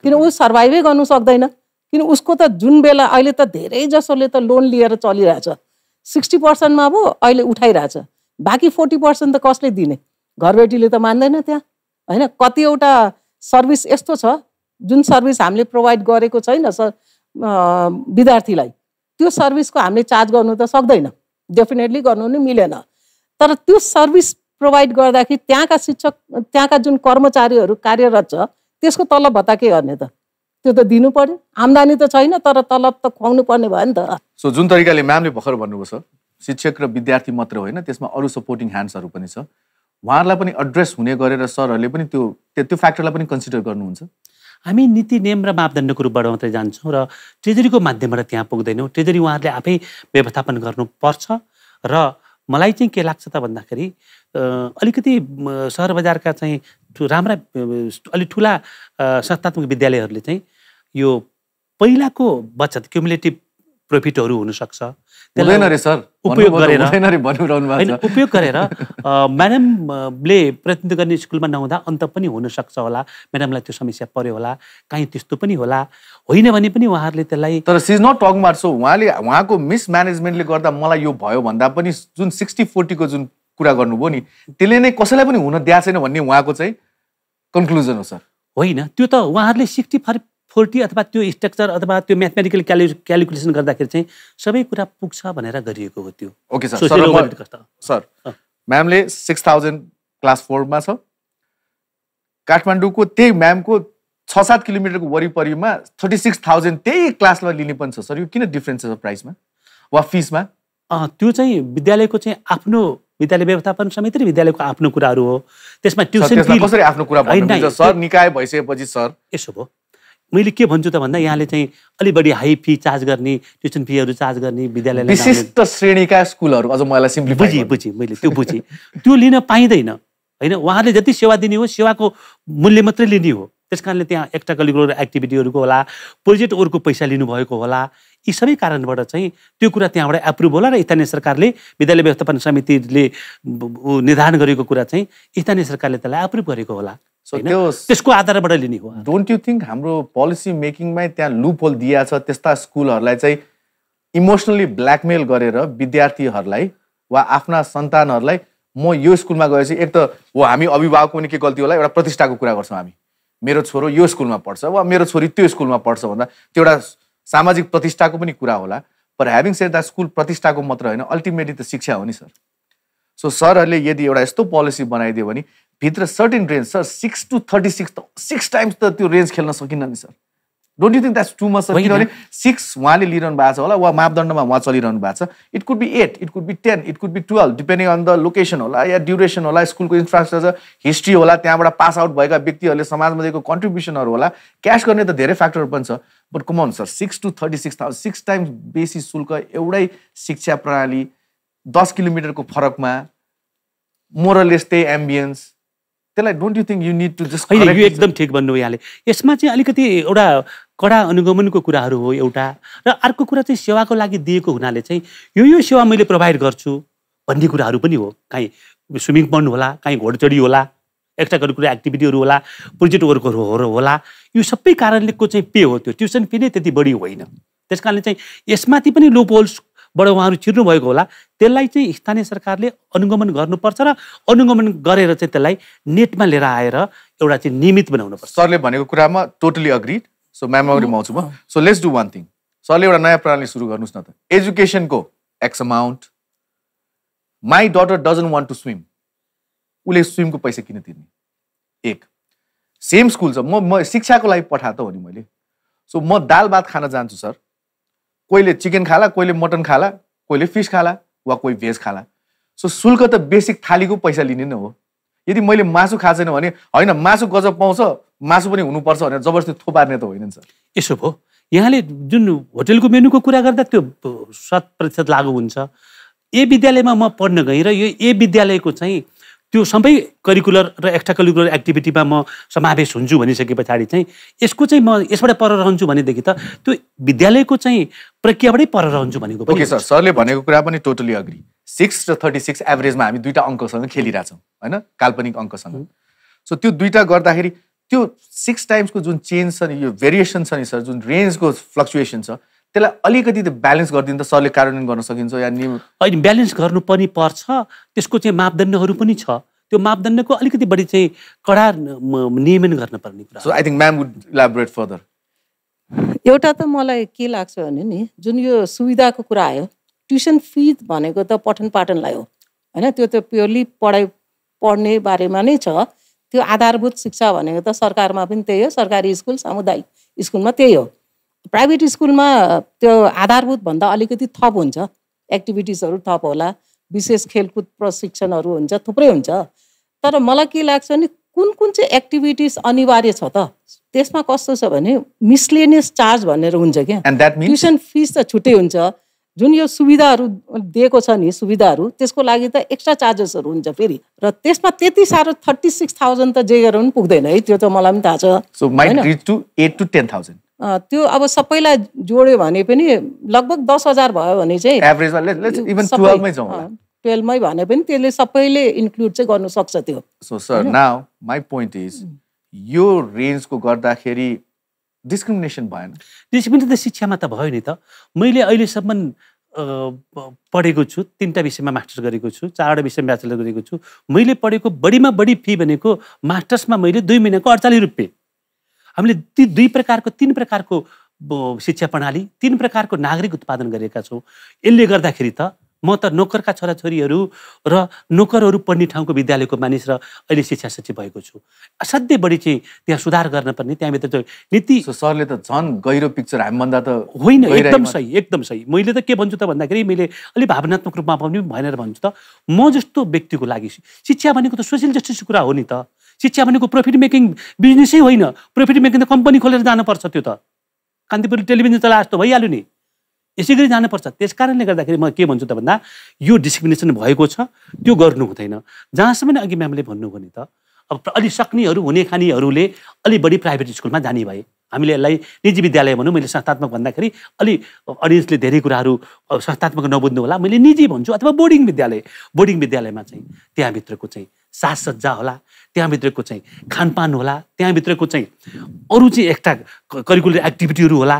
किन ऊ सर्भाइभै गर्नु सक्दैन किन उसको त जुन बेला अहिले त धेरै जसोले त लोन लिएर चलिरहेछ सिक्सटी पर्सेन्टमा अब अहिले उठाइरहेछ बाँकी फोर्टी पर्सेन्ट त कसले दिने घरबेटीले त मान्दैन त्यहाँ होइन कतिवटा सर्भिस यस्तो छ जुन सर्भिस हामीले प्रोभाइड गरेको छैन सर विद्यार्थीलाई त्यो सर्भिसको हामीले चार्ज गर्नु त सक्दैन डेफिनेटली गर्नु नै मिलेन तर त्यो सर्भिस प्रोभाइड गर्दाखेरि त्यहाँका शिक्षक त्यहाँका जुन कर्मचारीहरू कार्यरत छ त्यसको तलब भत्ता के गर्ने त त्यो त दिनु पर्यो आम्दानी त छैन तर तलब त खुवाउनु पर्ने भयो नि त सो जुन तरिकाले म्यामले भर्खर भन्नुभयो सर शिक्षक र विद्यार्थी मात्र होइन त्यसमा अरू सपोर्टिङ ह्यान्ड्सहरू पनि छ उहाँहरूलाई पनि एड्रेस हुने गरेर सरहरूले पनि त्यो त्यो फ्याक्टरलाई पनि कन्सिडर गर्नुहुन्छ हामी नीति नियम र मापदण्डको रूपबाट मात्रै जान्छौँ र ट्रेजरीको माध्यमबाट त्यहाँ पुग्दैनौँ ट्रेजरी उहाँहरूले आफै व्यवस्थापन गर्नुपर्छ र मलाई चाहिँ के लाग्छ त भन्दाखेरि अलिकति सहर बजारका चाहिँ राम्रा अलिक ठुला संस्थात्मक विद्यालयहरूले चाहिँ यो पहिलाको बचत क्युमुलेटिभ प्रफिटहरू हुनसक्छ उपयोग गरेर म्याडमले प्रतिनिधि गर्ने स्कुलमा नहुँदा अन्त पनि हुनसक्छ होला म्याडमलाई त्यो समस्या पऱ्यो होला काहीँ त्यस्तो पनि होला होइन भने पनि उहाँहरूले त्यसलाई तर सिज नट टक मार्सो उहाँले उहाँको मिसम्यानेजमेन्टले गर्दा मलाई यो भयो भन्दा पनि जुन सिक्सटी फोर्टीको जुन कुरा गर्नुभयो नि त्यसले नै कसैलाई पनि हुन दिएको छैन भन्ने उहाँको चाहिँ कन्क्लुजन हो सर होइन त्यो त उहाँहरूले सिक्सटी फाइभ फोर्टी अथवा त्यो स्ट्रक्चर अथवा त्यो म्याथमेटिकल क्यालु क्यालकुलेसन गर्दाखेरि चाहिँ सबै कुरा पुग्छ भनेर गरिएको हो त्यो ओके सर सर म्यामले सिक्स थाउजन्ड क्लास फोरमा छ काठमाडौँको त्यही म्यामको छ सात किलोमिटरको वरिपरिमा थर्टी सिक्स थाउजन्ड त्यही क्लासमा लिने पनि छ सर यो किन डिफ्रेन्स छ प्राइसमा वा फिसमा त्यो चाहिँ विद्यालयको चाहिँ आफ्नो विद्यालय व्यवस्थापन समिति विद्यालयको आफ्नो कुराहरू हो त्यसमा ट्युसन कसरी आफ्नो कुरा सर निकाय भइसकेपछि सर यसो भयो मैले के भन्छु त भन्दा यहाँले चाहिँ अलिक बढी हाई फी चार्ज गर्ने ट्युसन फीहरू चार्ज गर्ने विद्यालयले विशिष्ट श्रेणीका स्कुलहरू अझ मलाई सिम्पली बुझेँ बुझेँ मैले त्यो बुझेँ त्यो लिन पाइँदैन होइन उहाँले जति सेवा दिने हो सेवाको मूल्य मात्रै लिने हो त्यस कारणले त्यहाँ एक्स्ट्रा करिकुलर एक्टिभिटीहरूको होला प्रोजेक्ट ओरको पैसा लिनुभएको होला यी सबै कारणबाट चाहिँ त्यो कुरा त्यहाँबाट एप्रुभ होला र स्थानीय सरकारले विद्यालय व्यवस्थापन समितिले निर्धारण गरेको कुरा चाहिँ स्थानीय सरकारले त्यसलाई एप्रुभ गरेको होला त्यसको आधारबाट लिने हो डोन्ट यु थिङ्क हाम्रो पोलिसी मेकिङमै त्यहाँ लुप होल दिएको छ त्यस्ता स्कुलहरूलाई चाहिँ इमोसनली ब्ल्याकमेल गरेर विद्यार्थीहरूलाई वा आफ्ना सन्तानहरूलाई म यो स्कुलमा गएपछि एक त हो हामी अभिभावकको पनि के गल्ती होला एउटा प्रतिष्ठाको कुरा गर्छौँ हामी मेरो छोरो यो स्कुलमा पढ्छ वा मेरो छोरी त्यो स्कुलमा पढ्छ भन्दा त्यो एउटा सामाजिक प्रतिष्ठाको पनि कुरा होला पर ह्याभिङ सेड द स्कुल प्रतिष्ठाको मात्र होइन अल्टिमेटली त शिक्षा हो नि सर सो सरहरूले यदि एउटा यस्तो पोलिसी बनाइदियो भने भित्र certain range sir six to thirty six त सिक्स टाइम्स त त्यो रेन्ज खेल्न सकिन्न नि sir don't you think that's too much sir किनभने सिक्स उहाँले लिइरहनु भएको छ होला वा मापदण्डमा उहाँ चलिरहनु भएको छ it could be eight it could be ten it could be twelve depending on the location होला या ड्युरेसन होला स्कुलको इन्फ्रास्ट्रक्चर हिस्ट्री होला त्यहाँबाट पास आउट भएका व्यक्तिहरूले समाजमा दिएको कन्ट्रिब्युसनहरू होला क्यास गर्ने त धेरै फ्याक्टर पनि छ बट कुमाउनु sir six to thirty six thousand six times बेसी शुल्क एउटै शिक्षा प्रणाली दस किलोमिटरको फरकमा मोरल यस्तै एम्बियन्स त्यसलाई don't you think you need to just यो एकदम ठिक भन्नुभयो यहाँले यसमा चाहिँ अलिकति एउटा कडा अनुगमनको कुराहरू हो एउटा र अर्को कुरा चाहिँ सेवाको लागि दिएको हुनाले चाहिँ यो यो सेवा मैले प्रोभाइड गर्छु भन्ने कुराहरू पनि हो काहीँ स्विमिङ पन्ड होला काहीँ घोडचडी होला एक्स्ट्रा करिकुलर एक्टिभिटीहरू होला प्रोजेक्ट वर्कहरू होला यो सबै कारणले को चाहिँ पे हो त्यो ट्युसन फी नै त्यति बढी होइन त्यस कारणले चाहिँ यसमाथि पनि लोपोल्स बाट उहाँहरू चिर्नुभएको होला त्यसलाई चाहिँ स्थानीय सरकारले अनुगमन गर्नुपर्छ र अनुगमन गरेर चाहिँ त्यसलाई नेटमा लिएर आएर एउटा चाहिँ नियमित बनाउनुपर्छ सरले भनेको कुरामा totally agree so ma'am agree आउँछु म so let's do one thing सरले एउटा नयाँ प्रणाली सुरु गर्नुहोस् न त एजुकेसनको x amount my daughter doesn't want to swim उसले स्विमको पैसा किन तिर्ने एक सेम स्कुल छ म म शिक्षाको लागि पठाएको त हो नि मैले सो म दाल भात खान जान्छु सर कोहीले चिकन खाला कोहीले मटन खाला कोहीले फिस खाला वा कोही भेज खाला सो शुल्क त बेसिक थालीको पैसा लिने नै हो यदि मैले मासु खाएको छैन भने होइन मासु गजब पाउँछ मासु पनि हुनुपर्छ भनेर जबरजस्ती थोपार्ने त होइन सर यसो भयो यहाँले जुन होटेलको मेनुको कुरा गर्दा त्यो शत प्रतिशत लागु हुन्छ ए विद्यालयमा म पढ्न गएँ र यो ए विद्यालयको चाहिँ त्यो सबै करिकुलर र एक्स्ट्रा करिकुलर एक्टिभिटीमा म समावेश हुन्छु भनिसके पछाडि चाहिँ यसको चाहिँ म यसबाट पर रहन्छु भनेदेखि त त्यो विद्यालयको चाहिँ प्रक्रियाबाटै पर रहन्छु भनेको ओके सर सरले भनेको कुरा पनि टोटली अग्री सिक्स र थर्टी सिक्स एभरेजमा हामी दुईवटा अङ्कसँग खेलिरहेछौँ होइन काल्पनिक अङ्कसँग सो त्यो दुइटा गर्दाखेरि त्यो सिक्स टाइम्सको जुन चेन्ज छ नि यो भेरिएसन छ नि सर जुन रेन्जको फ्लक्चुएसन छ त्यसलाई अलिकति त्यो ब्यालेन्स गरिदिनु त सरले कार्यान्वयन गर्न सकिन्छ या नियम होइन ब्यालेन्स गर्नु पनि पर्छ त्यसको चाहिँ मापदण्डहरू पनि छ त्यो मापदण्डको अलिकति बढी चाहिँ कडा नियमन गर्न पर्ने कुरा so I think ma'am would elaborate further एउटा त मलाई के लाग्छ भने नि जुन यो सुविधाको कुरा आयो ट्युसन फी भनेको त पठन पाठनलाई हो होइन त्यो त प्योरली पढाइ पढ्ने बारेमा नै छ त्यो आधारभूत शिक्षा भनेको त सरकारमा पनि त्यही हो सरकारी स्कुल सामुदायिक स्कुलमा त्यही हो प्राइभेट स्कुलमा त्यो आधारभूतभन्दा अलिकति थप हुन्छ एक्टिभिटिजहरू थप होला विशेष खेलकुद प्रशिक्षणहरू हुन्छ थुप्रै हुन्छ तर मलाई के लाग्छ भने कुन कुन चाहिँ एक्टिभिटिज अनिवार्य छ त त्यसमा कस्तो छ भने मिसलेनियस चार्ज भनेर हुन्छ क्या ट्युसन फिस त छुट्टै हुन्छ जुन यो सुविधाहरू दिएको छ नि सुविधाहरू त्यसको लागि त एक्स्ट्रा चार्जेसहरू हुन्छ फेरि र त्यसमा त्यति साह्रो थर्टी सिक्स थाउजन्ड त जे गरेर पनि पुग्दैन है त्यो त मलाई पनि थाहा छ त्यो अब सबैलाई जोड्यो भने पनि लगभग दस हजार भयो भने चाहिँ टुवेल्भमै भने पनि त्यसले सबैले इन्क्लुड चाहिँ गर्नु सक्छ त्यो so sir now my point is यो रेन्जको गर्दाखेरि डिस्क्रिमिनेसन भएन डिस्क्रिमिनेसन त शिक्षामा त भयो नि त मैले अहिलेसम्म पढेको छु तिनवटा विषयमा मास्टर्स गरेको छु चारवटा विषयमा ब्याचलर गरेको छु मैले पढेको बढीमा बढी फी भनेको मास्टर्समा मैले दुई महिनाको अडचालिस रुपियाँ हामीले ती दुई प्रकारको तिन प्रकारको शिक्षा प्रणाली तिन प्रकारको नागरिक उत्पादन गरेका छौँ यसले गर्दाखेरि त म त नोकरका छोराछोरीहरू र नोकरहरू पढ्ने ठाउँको विद्यालयको मानिस र अहिले शिक्षा सचिव भएको छु असाध्यै बढी चाहिँ त्यहाँ सुधार गर्न पर्ने त्यहाँभित्र नीति सरले त झन् गहिरो पिक्चर हामीभन्दा त होइन एकदम सही एकदम सही मैले त के भन्छु त भन्दाखेरि मैले अलिक भावनात्मक रूपमा पनि भनेर भन्छु त म जस्तो व्यक्तिको लागि शिक्षा भनेको त सोसियल जस्टिसको कुरा हो नि त शिक्षा भनेको प्रफिट मेकिङ बिजनेसै होइन प्रफिट मेकिङ त कम्पनी खोलेर जानुपर्छ त्यो त कान्तिपुर टेलिभिजन चला जस्तो भइहाल्यो नि यसै गरी जानुपर्छ त्यस कारणले गर्दाखेरि म के भन्छु त भन्दा यो डिस्क्रिमिनेसन भएको छ त्यो गर्नु हुँदैन जहाँसम्म अघि म्यामले भन्नु भने त अब अलि सक्नेहरू हुने खानेहरूले अलि बढी प्राइभेट स्कुलमा जाने भए हामीले यसलाई निजी विद्यालय भनौँ मैले संस्थात्मक भन्दाखेरि अलि अडियन्सले धेरै कुराहरू संस्थात्मक नबुझ्नु होला मैले निजी भन्छु अथवा बोर्डिङ विद्यालय बोर्डिङ विद्यालयमा चाहिँ त्यहाँभित्रको चाहिँ साजसज्जा होला त्यहाँभित्रको चाहिँ खानपान होला त्यहाँभित्रको चाहिँ अरू चाहिँ एक्स्ट्रा करिकुलर एक्टिभिटीहरू होला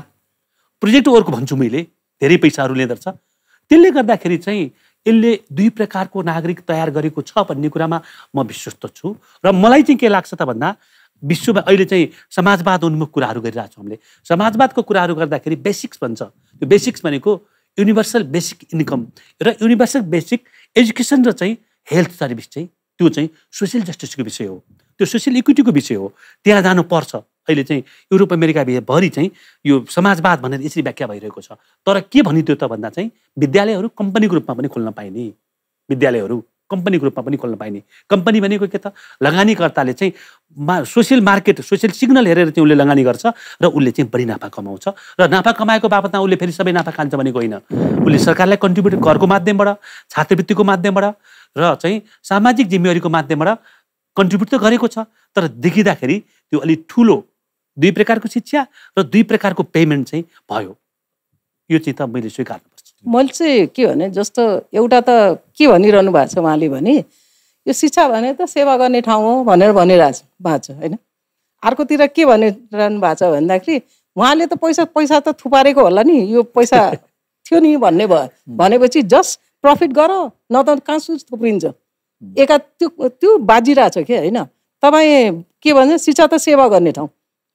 प्रोजेक्ट वर्क भन्छु मैले धेरै पैसाहरू लिँदो रहेछ त्यसले गर्दाखेरि चाहिँ यसले दुई प्रकारको नागरिक तयार गरेको छ भन्ने कुरामा म विश्वस्त छु र मलाई चाहिँ के लाग्छ त भन्दा विश्वमा अहिले चाहिँ समाजवाद उन्मुख कुराहरू गरिरहेको छौँ हामीले समाजवादको कुराहरू गर्दाखेरि बेसिक्स भन्छ त्यो बेसिक्स भनेको युनिभर्सल बेसिक इन्कम र युनिभर्सल बेसिक एजुकेसन र चाहिँ हेल्थ सर्भिस चाहिँ त्यो चाहिँ सोसियल जस्टिसको विषय हो त्यो सोसियल इक्विटीको विषय हो त्यहाँ जानुपर्छ अहिले चाहिँ युरोप अमेरिकाभरि चाहिँ यो समाजवाद भनेर यसरी व्याख्या भइरहेको छ तर के भनिदियो त भन्दा चाहिँ विद्यालयहरू कम्पनीको रूपमा पनि खोल्न पाइने विद्यालयहरू कम्पनीको रूपमा पनि खोल्न पाइने कम्पनी भनेको के त लगानीकर्ताले चाहिँ मा सोसियल मार्केट सोसियल सिग्नल हेरेर चाहिँ उसले लगानी गर्छ र उसले चाहिँ बढी नाफा कमाउँछ र नाफा कमाएको बापतमा उसले फेरि सबै नाफा खान्छ भनेको होइन उसले सरकारलाई कन्ट्रिब्युट घरको माध्यमबाट छात्रवृत्तिको माध्यमबाट र चाहिँ सामाजिक जिम्मेवारीको माध्यमबाट कन्ट्रिब्युट त गरेको छ तर देखिँदाखेरि त्यो अलिक ठुलो दुई प्रकारको शिक्षा र दुई प्रकारको पेमेन्ट चाहिँ भयो यो चाहिँ त मैले स्वीकार्नु मैले चाहिँ के भने जस्तो एउटा त के भनिरहनु भएको छ उहाँले भने यो शिक्षा भने त सेवा गर्ने ठाउँ हो भनेर भनिरहेको छ भएको छ होइन अर्कोतिर के भनिरहनु भएको छ भन्दाखेरि उहाँले त पैसा पैसा त थुपारेको होला नि यो पैसा थियो नि भन्ने भयो भनेपछि जस्ट प्रफिट गर न त सुज थुप्रिन्छ एका त्यो त्यो बाजिरहेछ क्या होइन तपाईँ के भन्छ शिक्षा त सेवा गर्ने ठाउँ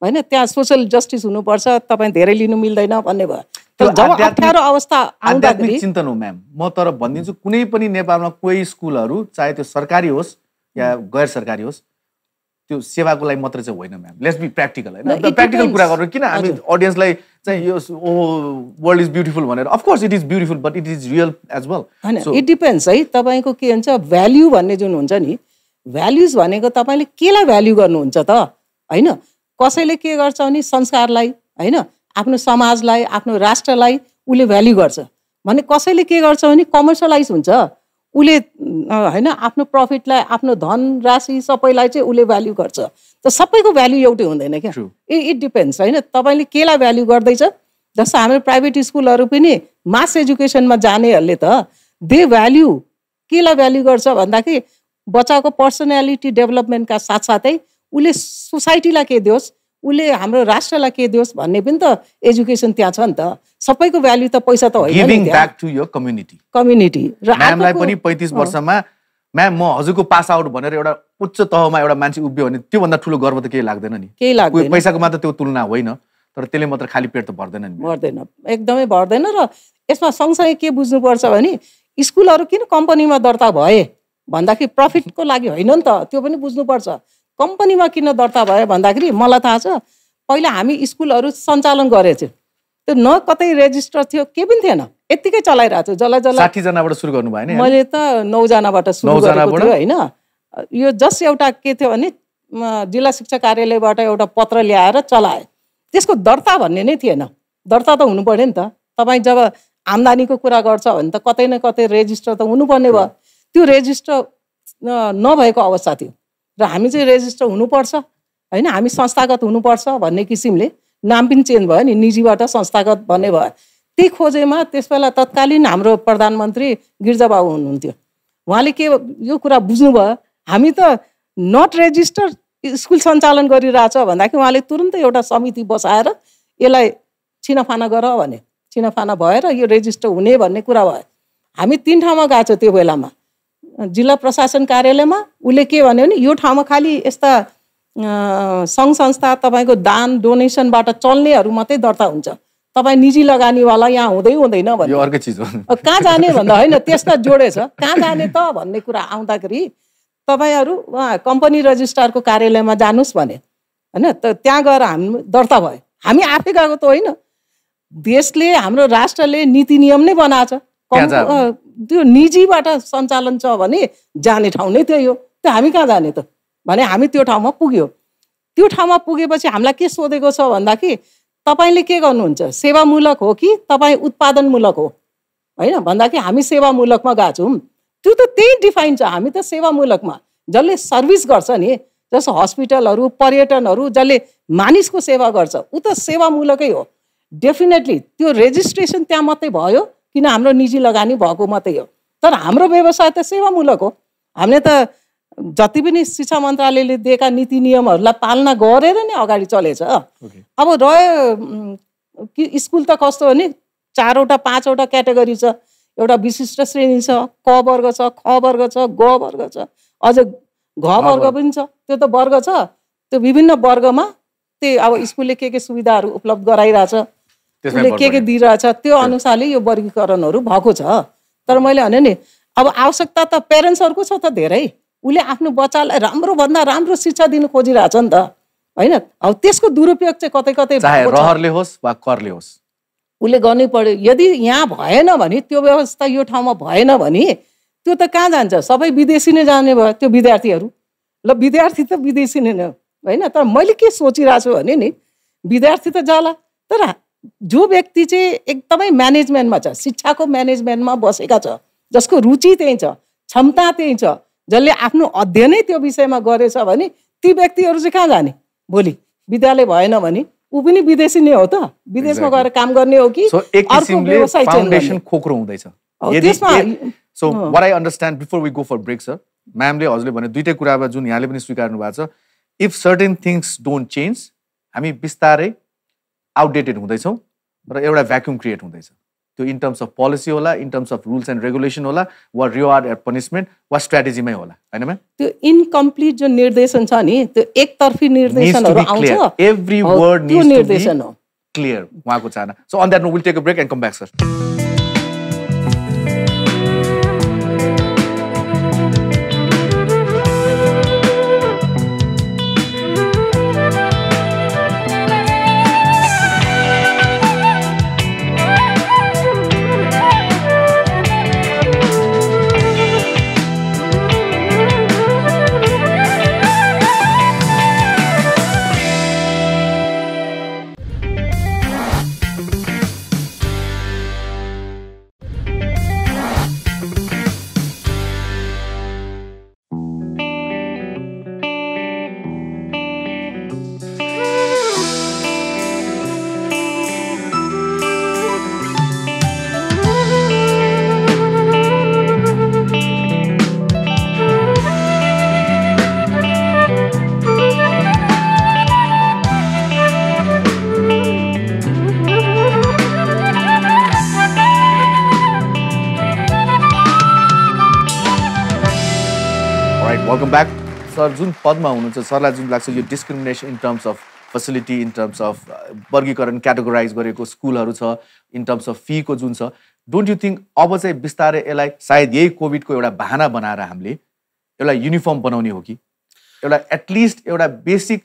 होइन त्यहाँ सोसियल जस्टिस हुनुपर्छ तपाईँ धेरै लिनु मिल्दैन भन्ने भयो आध्यात्मिक चिन्तन हो म्याम म तर भनिदिन्छु कुनै पनि नेपालमा कोही स्कुलहरू चाहे त्यो सरकारी होस् या गैर सरकारी होस् त्यो सेवाको लागि मात्रै चाहिँ होइन म्याम लेट्स बी प्र्याक्टिकल होइन प्र्याक्टिकल कुरा गर्नु किन हामी अडियन्सलाई चाहिँ यो ओ वर्ल्ड इज ब्युटिफुल भनेर of course it is beautiful but it is real as well होइन इट डिपेन्ड्स है तपाईँको के भन्छ भ्याल्यु भन्ने जुन हुन्छ नि भ्याल्युज भनेको तपाईँले केलाई भ्याल्यु गर्नुहुन्छ त होइन कसैले के गर्छ भने संस्कारलाई होइन आफ्नो समाजलाई आफ्नो राष्ट्रलाई उसले भ्याल्यु गर्छ भने कसैले के गर्छ भने कमर्सियलाइज हुन्छ उसले होइन आफ्नो प्रफिटलाई आफ्नो धन राशि सबैलाई चाहिँ उसले भ्याल्यु गर्छ त सबैको भ्याल्यु एउटै हुँदैन क्या इट इट डिपेन्ड्स होइन तपाईँले केलाई भ्याल्यु गर्दैछ जस्तो हाम्रो प्राइभेट स्कुलहरू पनि मास एजुकेसनमा जानेहरूले त दे भ्याल्यु केलाई भ्याल्यु गर्छ भन्दाखेरि बच्चाको पर्सनालिटी डेभलपमेन्टका साथसाथै उसले सोसाइटीलाई के दियोस् उसले हाम्रो राष्ट्रलाई के दियोस् भन्ने पनि त एजुकेसन त्यहाँ छ नि त सबैको भ्याल्यु त पैसा त होइन कम्युनिटी र पनि पैँतिस वर्षमा म्याम म हजुरको पास आउट भनेर एउटा उच्च तहमा एउटा मान्छे उभियो भने त्योभन्दा ठुलो गर्व त केही लाग्दैन नि केही लाग्दैन पैसाको मात्र त्यो तुलना होइन तर त्यसले मात्र खालि पेट त भर्दैन नि भर्दैन एकदमै भर्दैन र यसमा सँगसँगै के बुझ्नुपर्छ भने स्कुलहरू किन कम्पनीमा दर्ता भए भन्दाखेरि प्रफिटको लागि होइन नि त त्यो पनि बुझ्नुपर्छ कम्पनीमा किन दर्ता भयो भन्दाखेरि मलाई थाहा छ पहिला हामी स्कुलहरू सञ्चालन गरेको थियौँ त्यो न कतै रेजिस्टर थियो के पनि थिएन यत्तिकै चलाइरहेको थियो जसलाई जसलाई सुरु गर्नु मैले त नौजनाबाट सुरु गरेको थियो होइन यो जस्ट एउटा के थियो भने जिल्ला शिक्षा कार्यालयबाट एउटा पत्र ल्याएर चलाए त्यसको दर्ता भन्ने नै थिएन दर्ता त हुनु पऱ्यो नि त तपाईँ जब आम्दानीको कुरा गर्छ भने त कतै न कतै रेजिस्टर त हुनुपर्ने भयो त्यो रेजिस्टर नभएको अवस्था थियो र हामी चाहिँ रेजिस्टर हुनुपर्छ होइन हामी संस्थागत हुनुपर्छ भन्ने किसिमले नाम पनि चेन्ज भयो नि निजीबाट संस्थागत भन्ने भयो त्यही खोजेमा त्यस बेला तत्कालीन हाम्रो प्रधानमन्त्री गिर्जाबाबु हुनुहुन्थ्यो उहाँले के यो कुरा बुझ्नुभयो हामी त नट रेजिस्टर स्कुल सञ्चालन गरिरहेछ भन्दाखेरि उहाँले तुरन्तै एउटा समिति बसाएर यसलाई छिनाफाना गर भने छिनाफाना भएर यो रेजिस्टर हुने भन्ने कुरा भयो हामी तिन ठाउँमा गएको छ त्यो बेलामा जिल्ला प्रशासन कार्यालयमा उसले के भन्यो भने यो ठाउँमा खालि यस्ता सङ्घ संस्था तपाईँको दान डोनेसनबाट चल्नेहरू मात्रै दर्ता हुन्छ तपाईँ निजी लगानीवाला यहाँ हुँदै हुँदैन भन्यो अर्को चिज कहाँ जाने भन्दा होइन त्यसमा जोडेछ कहाँ जाने त भन्ने कुरा आउँदाखेरि तपाईँहरू कम्पनी रजिस्ट्रारको कार्यालयमा जानुहोस् भने होइन त त्यहाँ गएर हामी दर्ता भयो हामी आफै गएको त होइन देशले हाम्रो राष्ट्रले नीति नियम नै बनाएको छ त्यो निजीबाट सञ्चालन छ भने जाने ठाउँ नै त्यही हो त्यो हामी कहाँ जाने त भने हामी त्यो ठाउँमा पुग्यो त्यो ठाउँमा पुगेपछि हामीलाई के सोधेको छ भन्दाखेरि तपाईँले के गर्नुहुन्छ सेवामूलक हो कि तपाईँ उत्पादनमूलक हो होइन भन्दाखेरि हामी सेवामूलकमा गएको छौँ त्यो त त्यही डिफाइन छ हामी त सेवामूलकमा जसले सर्भिस गर्छ नि जस्तो हस्पिटलहरू पर्यटनहरू जसले मानिसको सेवा गर्छ ऊ त सेवामूलकै हो डेफिनेटली त्यो रेजिस्ट्रेसन त्यहाँ मात्रै भयो किन हाम्रो निजी लगानी भएको मात्रै हो तर हाम्रो व्यवसाय त सेवामूलक हो हामीले त जति पनि शिक्षा मन्त्रालयले दिएका नीति नियमहरूलाई पालना गरेर नै अगाडि चलेछ अब रह्यो कि स्कुल त कस्तो हो नि चारवटा पाँचवटा क्याटेगोरी छ एउटा विशिष्ट श्रेणी छ क वर्ग छ ख वर्ग छ ग वर्ग छ अझ घ वर्ग पनि छ त्यो त वर्ग छ त्यो विभिन्न वर्गमा त्यही अब स्कुलले के के सुविधाहरू उपलब्ध गराइरहेछ उसले के के दिइरहेछ त्यो अनुसारले यो वर्गीकरणहरू भएको छ तर मैले भने नि अब आवश्यकता त पेरेन्ट्सहरूको छ त धेरै उसले आफ्नो बच्चालाई राम्रोभन्दा राम्रो शिक्षा दिनु खोजिरहेछ नि त होइन अब त्यसको दुरुपयोग चाहिँ कतै कतै रहरले होस् वा करले होस् उसले गर्नै पर्यो यदि यहाँ भएन भने त्यो व्यवस्था यो ठाउँमा भएन भने त्यो त कहाँ जान्छ सबै विदेशी नै जाने भयो त्यो विद्यार्थीहरू ल विद्यार्थी त विदेशी नै होइन तर मैले के सोचिरहेको छु भने नि विद्यार्थी त जाला तर जो व्यक्ति चाहिँ एकदमै म्यानेजमेन्टमा छ शिक्षाको म्यानेजमेन्टमा बसेका छ जसको रुचि त्यही छ क्षमता त्यही छ जसले आफ्नो अध्ययनै त्यो विषयमा गरेछ भने ती व्यक्तिहरू चाहिँ कहाँ जाने भोलि विद्यालय भएन भने ऊ पनि विदेशी नै हो त विदेशमा गएर काम गर्ने हो कि खोक्रो आई अन्डरस्ट्यान्ड ब्रेक सर म्यामले हजुरले भने दुइटै कुरामा जुन यहाँले पनि स्वीकार्नु भएको छ if certain things don't change हामी बिस्तारै आउटडेटेड हुँदैछौँ र एउटा भ्याक्युम क्रिएट हुँदैछ त्यो इन टर्म्स अफ पोलिसी होला in terms of rules and regulation होला वा रिवार्ड एन्ड पनिसमेन्ट वा स्ट्राटेजीमै होला होइन त्यो इनकम्प्लिट जो निर्देशन छ नि त्यो एकतर्फी आउँछ निर्देशन हो क्लियर उहाँको चाहना so on that no will take a break and come back sir पदमा हुनुहुन्छ सरलाई जुन लाग्छ यो discrimination in terms of facility in terms of वर्गीकरण क्याटेगोराइज गरेको स्कुलहरू छ इन टर्म्स अफ फीको जुन छ डोन्ट यु थिङ्क अब चाहिँ बिस्तारै यसलाई सायद यही कोभिडको एउटा बाहना बनाएर हामीले एउटा युनिफर्म बनाउने हो कि एउटा एटलिस्ट एउटा बेसिक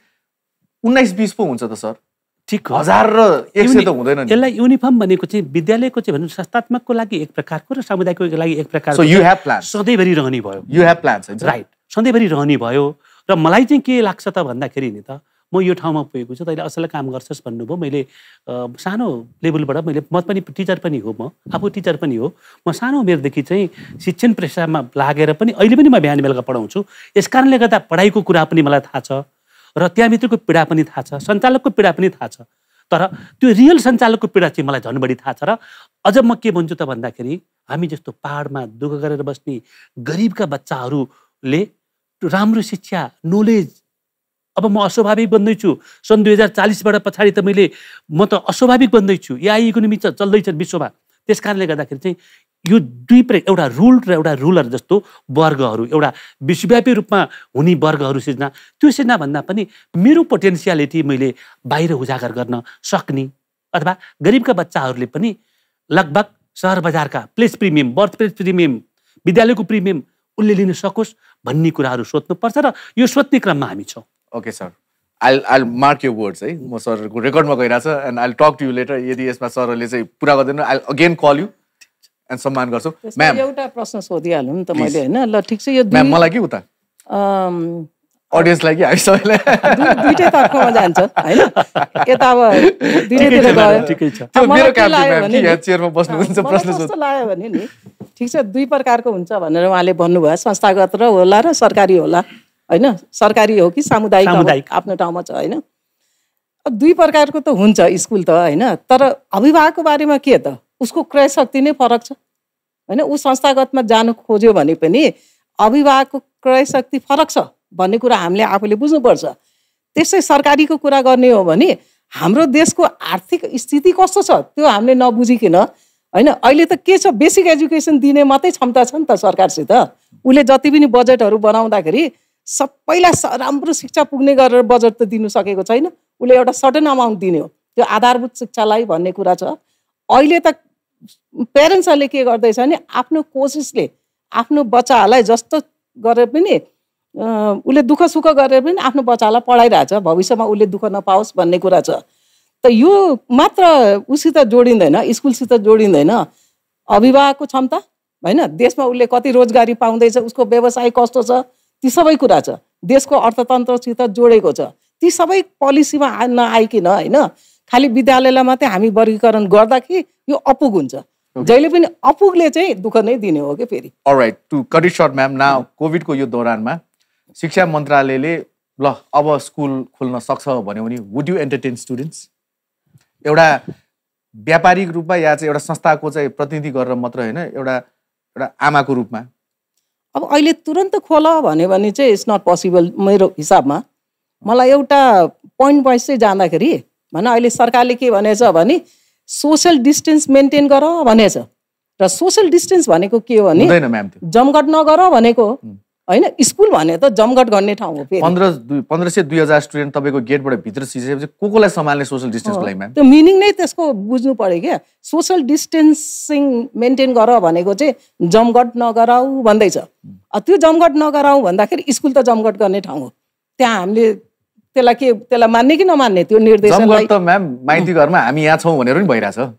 उन्नाइस बिस पो हुन्छ त सर ठिक हजार र एक सय त हुँदैन यसलाई युनिफर्म भनेको चाहिँ विद्यालयको चाहिँ भनौँ संस्थात्मकको लागि एक प्रकारको र सामुदायिकको लागि एक प्रकारको सधैँभरि रहने भयो यु हेभ प्लान राइट सधैँभरि रहने भयो र मलाई चाहिँ के लाग्छ त भन्दाखेरि नि त म यो ठाउँमा पुगेको छु तैँले असल काम गर्छस् भन्नुभयो मैले सानो लेभलबाट मैले म पनि टिचर पनि हो म आफू टिचर पनि हो म सानो उमेरदेखि चाहिँ शिक्षण पेसामा लागेर पनि अहिले पनि म बिहान बेलुका पढाउँछु यस कारणले गर्दा पढाइको कुरा पनि मलाई थाहा छ र त्यहाँभित्रको पीडा पनि थाहा छ सञ्चालकको पीडा पनि थाहा छ तर त्यो रियल सञ्चालकको पीडा चाहिँ मलाई झन् बढी थाहा छ र अझ म के भन्छु त भन्दाखेरि हामी जस्तो पाहाडमा दुःख गरेर बस्ने गरिबका बच्चाहरूले राम्रो शिक्षा नोलेज अब म अस्वाभाविक बन्दैछु सन् दुई हजार चालिसबाट पछाडि त मैले म त अस्वाभाविक बन्दैछु या इकोनोमी च चल्दैछन् विश्वमा त्यस कारणले गर्दाखेरि चाहिँ यो दुई प्रे एउटा रुल र एउटा रुलर जस्तो वर्गहरू एउटा विश्वव्यापी रूपमा हुने वर्गहरू सिर्जना त्यो सिर्जना भन्दा पनि मेरो पोटेन्सियालिटी मैले बाहिर उजागर गर्न सक्ने अथवा गरिबका बच्चाहरूले पनि लगभग सहर बजारका place premium birth place premium विद्यालयको प्रिमियम उसले लिन सकोस् भन्ने कुराहरू सोध्नुपर्छ र यो सोध्ने क्रममा हामी छौँ okay sir I'll I'll mark you words है म सरको रेकर्डमा गइरहेको छ and I'll talk to you later यदि यसमा सरले चाहिँ पुरा गर्दैन I'll again call you and सम्मान गर्छु म्याम एउटा प्रश्न सोधिहालौँ नि त मैले होइन ल ठिक छ यो मलाई के उता अडियन्सलाई कि हामी सबैलाई जान्छ होइन ठिक छ दुई प्रकारको हुन्छ भनेर उहाँले भन्नुभयो संस्थागत र होला र सरकारी होला होइन सरकारी हो कि सामुदायिक आफ्नो ठाउँमा छ होइन दुई प्रकारको त हुन्छ स्कुल त होइन तर अभिभावकको बारेमा के त उसको क्रय शक्ति नै फरक छ होइन ऊ संस्थागतमा जानु खोज्यो भने पनि अभिभावकको क्रय शक्ति फरक छ भन्ने कुरा हामीले आफूले बुझ्नुपर्छ त्यसै सरकारीको कुरा गर्ने हो भने हाम्रो देशको आर्थिक स्थिति कस्तो छ त्यो हामीले नबुझिकन होइन अहिले त के छ बेसिक एजुकेसन दिने मात्रै क्षमता छ नि त सरकारसित उसले जति पनि बजेटहरू बनाउँदाखेरि सबैलाई राम्रो शिक्षा पुग्ने गरेर बजेट त दिनु सकेको छैन उसले एउटा सर्टन अमाउन्ट दिने हो त्यो आधारभूत शिक्षालाई भन्ने कुरा छ अहिले त पेरेन्ट्सहरूले के गर्दैछ भने आफ्नो कोसिसले आफ्नो बच्चाहरूलाई जस्तो गरे पनि उसले दुःख सुख गरेर पनि आफ्नो बच्चालाई पढाइरहेछ भविष्यमा उसले दुःख नपाओस् भन्ने कुरा छ त यो मात्र उसित जोडिँदैन स्कुलसित जोडिँदैन अभिभावकको क्षमता होइन देशमा उसले कति रोजगारी पाउँदैछ उसको व्यवसाय कस्तो छ ती सबै कुरा छ देशको अर्थतन्त्रसित जोडेको छ ती सबै पोलिसीमा नआइकन होइन खालि विद्यालयलाई मात्रै हामी वर्गीकरण गर्दाखेरि यो अपुग हुन्छ जहिले पनि अपुगले चाहिँ दुःख नै दिने हो कि फेरि टु कट सर्ट म्याम न कोभिडको यो दौरानमा शिक्षा मन्त्रालयले ल अब स्कुल खोल्न सक्छ भन्यो भने वुड यु एन्टरटेन स्टुडेन्ट्स एउटा व्यापारिक रूपमा या चाहिँ एउटा संस्थाको चाहिँ प्रतिनिधि गरेर मात्र होइन एउटा एउटा आमाको रूपमा अब अहिले तुरन्त खोल भन्यो भने चाहिँ इट्स नट पोसिबल मेरो हिसाबमा मलाई एउटा पोइन्ट वाइज चाहिँ जाँदाखेरि भन अहिले सरकारले के भनेछ भने सोसियल डिस्टेन्स मेन्टेन गर भनेछ र सोसियल डिस्टेन्स भनेको के हो भने जमघट नगर भनेको होइन स्कुल भने त जमघट गर्ने ठाउँ हो फेरि पन्ध्र पन्ध्र सय दुई हजार स्टुडेन्ट तपाईँको गेटबाट भित्र सिसकेपछि को कोलाई सम्हाल्ने सोसियल डिस्टेन्सको लागि त्यो मिनिङ नै त्यसको बुझ्नु पऱ्यो क्या सोसियल डिस्टेन्सिङ मेन्टेन गर भनेको चाहिँ जमघट नगराऊ भन्दैछ त्यो जमघट नगराऊ भन्दाखेरि स्कुल त जमघट गर्ने ठाउँ हो त्यहाँ हामीले त्यसलाई के त्यसलाई मान्ने कि नमान्ने त्यो त म्याम माइती घरमा हामी यहाँ छौँ भनेर पनि भइरहेछ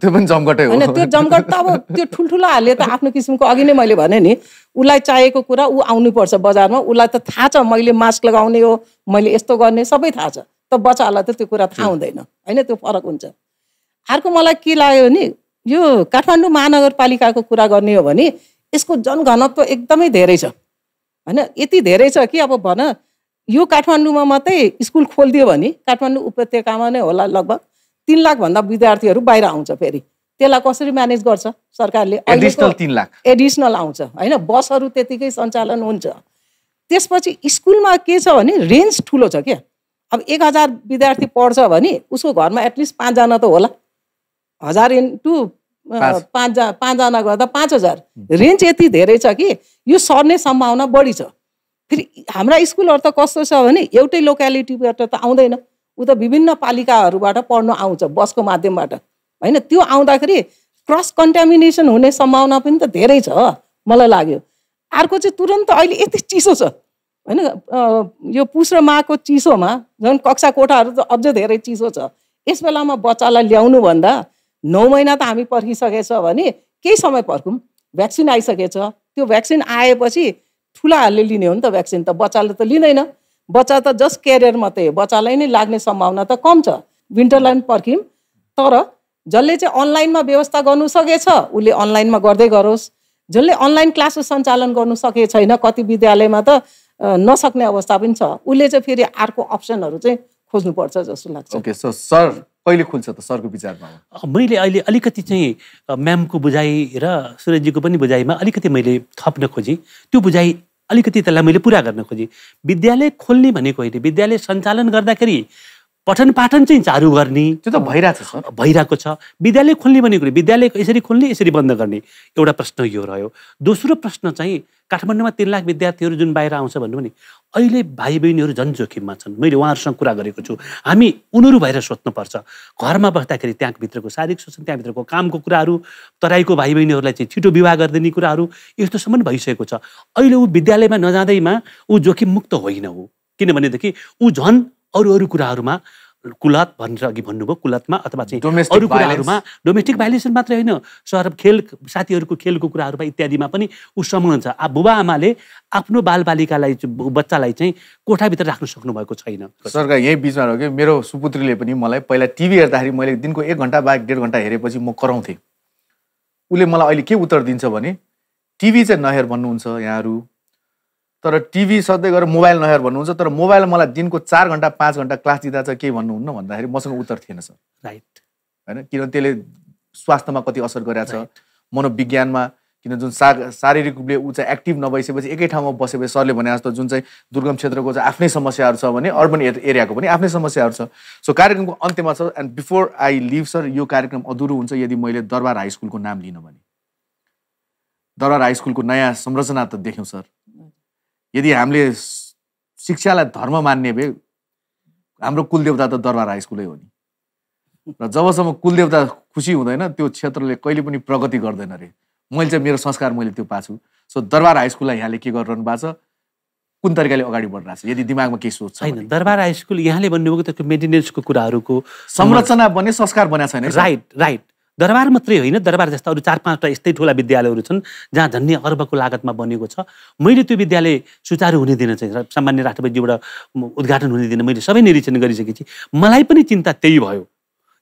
त्यो पनि जमघटै हो त्यो जमघट त अब त्यो ठुल्ठुलाहरूले त आफ्नो किसिमको अघि नै मैले भने नि उसलाई चाहिएको कुरा ऊ आउनुपर्छ बजारमा उसलाई त थाहा छ मैले मास्क लगाउने हो मैले यस्तो गर्ने सबै थाहा छ त बच्चाहरूलाई त त्यो कुरा थाहा हुँदैन होइन त्यो फरक हुन्छ अर्को मलाई के लाग्यो भने यो काठमाडौँ महानगरपालिकाको कुरा गर्ने हो भने यसको जनघनत्व एकदमै धेरै छ होइन यति धेरै छ कि अब भन यो काठमाडौँमा मात्रै स्कुल खोलिदियो भने काठमाडौँ उपत्यकामा नै होला लगभग तिन लाखभन्दा विद्यार्थीहरू बाहिर आउँछ फेरि त्यसलाई कसरी म्यानेज गर्छ सरकारले एडिसनल तिन लाख एडिसनल आउँछ होइन बसहरू त्यतिकै सञ्चालन हुन्छ त्यसपछि स्कुलमा के छ भने रेन्ज ठुलो छ क्या अब एक हजार विद्यार्थी पढ्छ भने उसको घरमा एटलिस्ट पाँचजना त होला हजार इन्टु पाँचजना पाँचजना गर्दा पाँच हजार रेन्ज यति धेरै छ कि यो सर्ने सम्भावना बढी छ फेरि हाम्रा स्कुलहरू त कस्तो छ भने एउटै लोकेलिटीबाट त आउँदैन ऊ त विभिन्न पालिकाहरूबाट पढ्न आउँछ बसको माध्यमबाट होइन त्यो आउँदाखेरि क्रस कन्टामिनेसन हुने सम्भावना पनि त धेरै छ मलाई लाग्यो अर्को चाहिँ तुरन्त अहिले यति चिसो छ होइन यो पुस र माको चिसोमा झन् कक्षा कोठाहरू त अझ धेरै चिसो छ यस बेलामा बच्चालाई ल्याउनुभन्दा नौ महिना त हामी पर्खिसकेछ भने केही समय पर्खौँ भ्याक्सिन आइसकेछ त्यो भ्याक्सिन आएपछि ठुलाहरूले लिने हो नि त भ्याक्सिन त बच्चाले त लिँदैन बच्चा त जस्ट क्यारियर मात्रै हो बच्चालाई नै लाग्ने सम्भावना त कम छ विन्टरलाई पनि पर्ख्यौँ तर जसले चाहिँ अनलाइनमा व्यवस्था गर्नु सकेछ उसले अनलाइनमा गर्दै गरोस् जसले अनलाइन क्लासेस सञ्चालन गर्नु सके छैन कति विद्यालयमा त नसक्ने अवस्था पनि छ उसले चाहिँ फेरि अर्को अप्सनहरू चाहिँ खोज्नुपर्छ जस्तो लाग्छ ओके सो सर कहिले खुल्छ त सरको विचारमा मैले अहिले अलिकति चाहिँ म्यामको बुझाइ र सुरेशजीको पनि बुझाइमा अलिकति मैले थप्न खोजेँ त्यो बुझाइ अलिकति त्यसलाई मैले पुरा गर्न खोजेँ विद्यालय खोल्ने भनेको होइन विद्यालय सञ्चालन गर्दाखेरि पठन पाठन चाहिँ चारु गर्ने त्यो त भइरहेको छ भइरहेको छ विद्यालय खोल्ने भन्ने कुरो विद्यालय यसरी खोल्ने यसरी बन्द गर्ने एउटा प्रश्न यो रह्यो दोस्रो प्रश्न चाहिँ काठमाडौँमा तिन लाख विद्यार्थीहरू जुन बाहिर आउँछ भन्नु भने अहिले भाइ बहिनीहरू झन् जोखिममा छन् मैले उहाँहरूसँग कुरा गरेको छु हामी उनीहरू भएर सोध्नुपर्छ घरमा बस्दाखेरि त्यहाँभित्रको शारीरिक शोषण त्यहाँभित्रको कामको कुराहरू तराईको भाइ बहिनीहरूलाई चाहिँ छिटो विवाह गरिदिने कुराहरू यस्तोसम्म भइसकेको छ अहिले ऊ विद्यालयमा नजाँदैमा ऊ जोखिम मुक्त होइन हो किनभनेदेखि ऊ झन् अरू अरू कुराहरूमा कुलत भनेर अघि भन्नुभयो कुलतमा अथवा चाहिँ अरू कुराहरूमा डोमेस्टिक भाइलेसन मात्रै होइन सर खेल साथीहरूको खेलको कुराहरूमा इत्यादिमा पनि ऊ संलग्न छ बुबा आमाले आफ्नो बालबालिकालाई बच्चालाई चाहिँ कोठाभित्र राख्न सक्नुभएको छैन सरकार यही बिचमा हो कि मेरो सुपुत्रीले पनि मलाई पहिला टिभी हेर्दाखेरि मैले दिनको एक घन्टा बाहेक डेढ घन्टा हेरेपछि म कराउँथेँ उसले मलाई अहिले के उत्तर दिन्छ भने टिभी चाहिँ नहेर भन्नुहुन्छ यहाँहरू तर टिभी सधैँ गएर मोबाइल नहेर भन्नुहुन्छ तर मोबाइल मलाई दिनको चार घन्टा पाँच घन्टा क्लास दिँदा चाहिँ के भन्नुहुन्न भन्दाखेरि मसँग उत्तर थिएन सर राइट होइन किनभने त्यसले स्वास्थ्यमा कति असर गरेको छ मनोविज्ञानमा किन जुन सा शारीरिक रूपले ऊ चाहिँ एक्टिभ नभइसकेपछि एकै ठाउँमा बसेपछि सरले भने जस्तो जुन चाहिँ दुर्गम क्षेत्रको चाहिँ आफ्नै समस्याहरू छ भने अर्बन एरियाको पनि आफ्नै समस्याहरू छ सो कार्यक्रमको अन्त्यमा छ and before I leave sir यो कार्यक्रम अधुरो हुन्छ यदि मैले दरबार हाई स्कुलको नाम लिन भने दरबार हाई स्कुलको नयाँ संरचना त देख्यौँ सर यदि हामीले शिक्षालाई धर्म मान्ने भए हाम्रो कुलदेवता त दरबार हाई स्कुलै हो नि र जबसम्म कुलदेवता खुसी हुँदैन त्यो क्षेत्रले कहिले पनि प्रगति गर्दैन रे मैले चाहिँ मेरो संस्कार मैले त्यो पाछु सो दरबार हाई स्कुललाई यहाँले के गरिरहनु भएको छ कुन तरिकाले अगाडि बढिरहेको छ यदि दिमागमा केही सोच छैन दरबार हाई स्कुल यहाँले भन्नुभएको त्यो मेन्टेनेन्सको कुराहरूको संरचना बने संस्कार बनाएको छैन राइट राइट दरबार मात्रै होइन दरबार जस्ता अरू चार पाँचवटा यस्तै ठुला विद्यालयहरू छन् जहाँ झन्डै अर्बको लागतमा बनेको छ मैले त्यो विद्यालय सुचारु हुने दिन चाहिँ सामान्य राष्ट्रपतिजीबाट उद्घाटन हुने दिन मैले सबै निरीक्षण गरिसकेपछि मलाई पनि चिन्ता त्यही भयो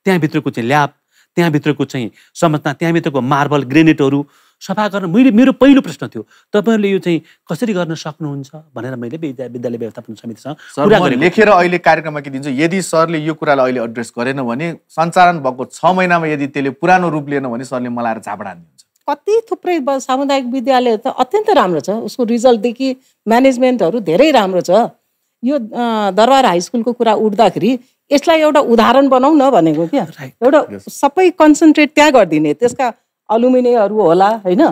त्यहाँभित्रको चाहिँ ल्याब त्यहाँभित्रको चाहिँ समझना त्यहाँभित्रको मार्बल ग्रेनेटहरू सफा गर्न मैले मेरो पहिलो प्रश्न थियो तपाईँहरूले यो चाहिँ कसरी गर्न सक्नुहुन्छ भनेर मैले विद्यालय व्यवस्थापन समितिसँग लेखेर अहिले कार्यक्रममा के दिन्छु यदि सरले यो कुरालाई अहिले एड्रेस गरेन भने सञ्चालन भएको छ महिनामा यदि त्यसले पुरानो रूप लिएन भने सरले मलाई झापडा दिन्छ कति थुप्रै सामुदायिक विद्यालय त अत्यन्त राम्रो छ उसको रिजल्टदेखि म्यानेजमेन्टहरू धेरै राम्रो छ यो दरबार हाई स्कुलको कुरा उठ्दाखेरि यसलाई एउटा उदाहरण बनाउन भनेको क्या एउटा सबै कन्सन्ट्रेट त्यहाँ गरिदिने त्यसका अलुमिनेहरू होला होइन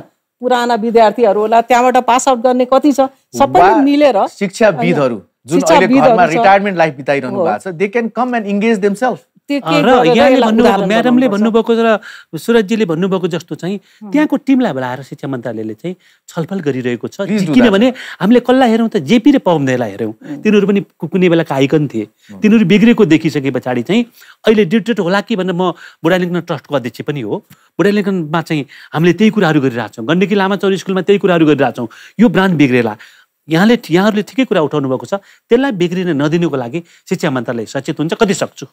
पुराना विद्यार्थीहरू होला त्यहाँबाट पास आउट गर्ने कति छ सबै मिलेर शिक्षाविदहरू जुन अहिले घरमा रिटायरमेन्ट लाइफ बिताइरहनु भएको छ they can come and engage themselves र यहाँले भन्नुभएको म्याडमले भन्नुभएको र सुरजजीले भन्नुभएको जस्तो चाहिँ त्यहाँको टिमलाई बोलाएर शिक्षा मन्त्रालयले चाहिँ छलफल गरिरहेको छ किनभने हामीले कसलाई हेरौँ त जेपी र पवनदेलाई हेऱ्यौँ तिनीहरू पनि कुनै बेला आइकन थिए तिनीहरू बिग्रेको देखिसके पछाडि चाहिँ अहिले डिटेट होला कि भनेर म बुढालिङ्कन ट्रस्टको अध्यक्ष पनि हो बुढालिङ्कनमा चाहिँ हामीले त्यही कुराहरू गरिरहेछौँ गण्डकी लामा चौर स्कुलमा त्यही कुराहरू गरिरहेछौँ यो ब्रान्ड बिग्रेला यहाँले यहाँहरूले ठिकै कुरा उठाउनु भएको छ त्यसलाई बिग्रिन नदिनुको लागि शिक्षा मन्त्रालय सचेत हुन्छ कति सक्छु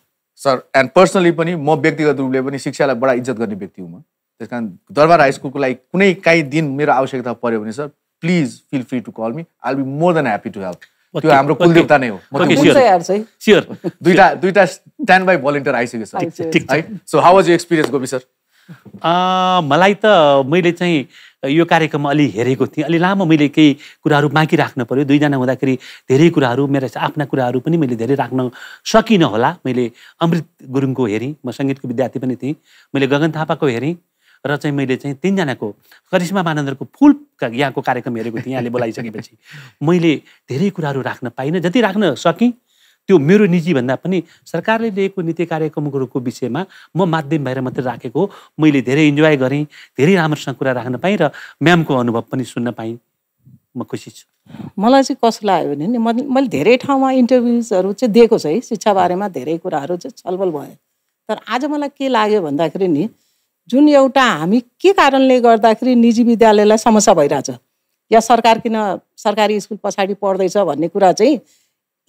सर एन्ड पर्सनली पनि म व्यक्तिगत रूपले पनि शिक्षालाई बडा इज्जत गर्ने व्यक्ति हुँ म त्यस कारण दरबार हाई स्कुलको लागि कुनै काहीँ दिन मेरो आवश्यकता पऱ्यो भने sir please feel free to call me I be more than happy to help त्यो हाम्रो कुलदेवता नै हो दुईटा दुईवटा स्ट्यान्ड बाई भोलिन्टियर आइसक्यो सर है so how was you experience Gopi sir मलाई त मैले चाहिँ यो कार्यक्रममा अलि हेरेको थिएँ अलि लामो मैले केही कुराहरू बाँकी राख्नु पऱ्यो दुईजना हुँदाखेरि धेरै कुराहरू मेरो आफ्ना कुराहरू पनि मैले धेरै राख्न सकिनँ होला मैले अमृत गुरुङको हेरेँ म सङ्गीतको विद्यार्थी पनि थिएँ मैले गगन थापाको हेरेँ र चाहिँ मैले चाहिँ तिनजनाको करिश्मा मानन्दरको फुल यहाँको कार्यक्रम हेरेको थिएँ यहाँले बोलाइसकेपछि मैले धेरै कुराहरू राख्न पाइनँ जति राख्न सकेँ त्यो मेरो निजीभन्दा पनि सरकारले लिएको नीति कार्यक्रमहरूको विषयमा म माध्यम भएर मात्रै राखेको मैले धेरै इन्जोय गरेँ धेरै राम्रोसँग कुरा राख्न पाएँ र म्यामको अनुभव पनि सुन्न पाएँ म खुसी छु मलाई चाहिँ कस्तो लाग्यो भने नि मैले धेरै ठाउँमा इन्टरभ्युजहरू चाहिँ दिएको छ है शिक्षा बारेमा धेरै कुराहरू चाहिँ छलफल भयो तर आज मलाई के लाग्यो भन्दाखेरि नि जुन एउटा हामी के कारणले गर्दाखेरि निजी विद्यालयलाई समस्या भइरहेछ या सरकार किन सरकारी स्कुल पछाडि पढ्दैछ भन्ने कुरा चाहिँ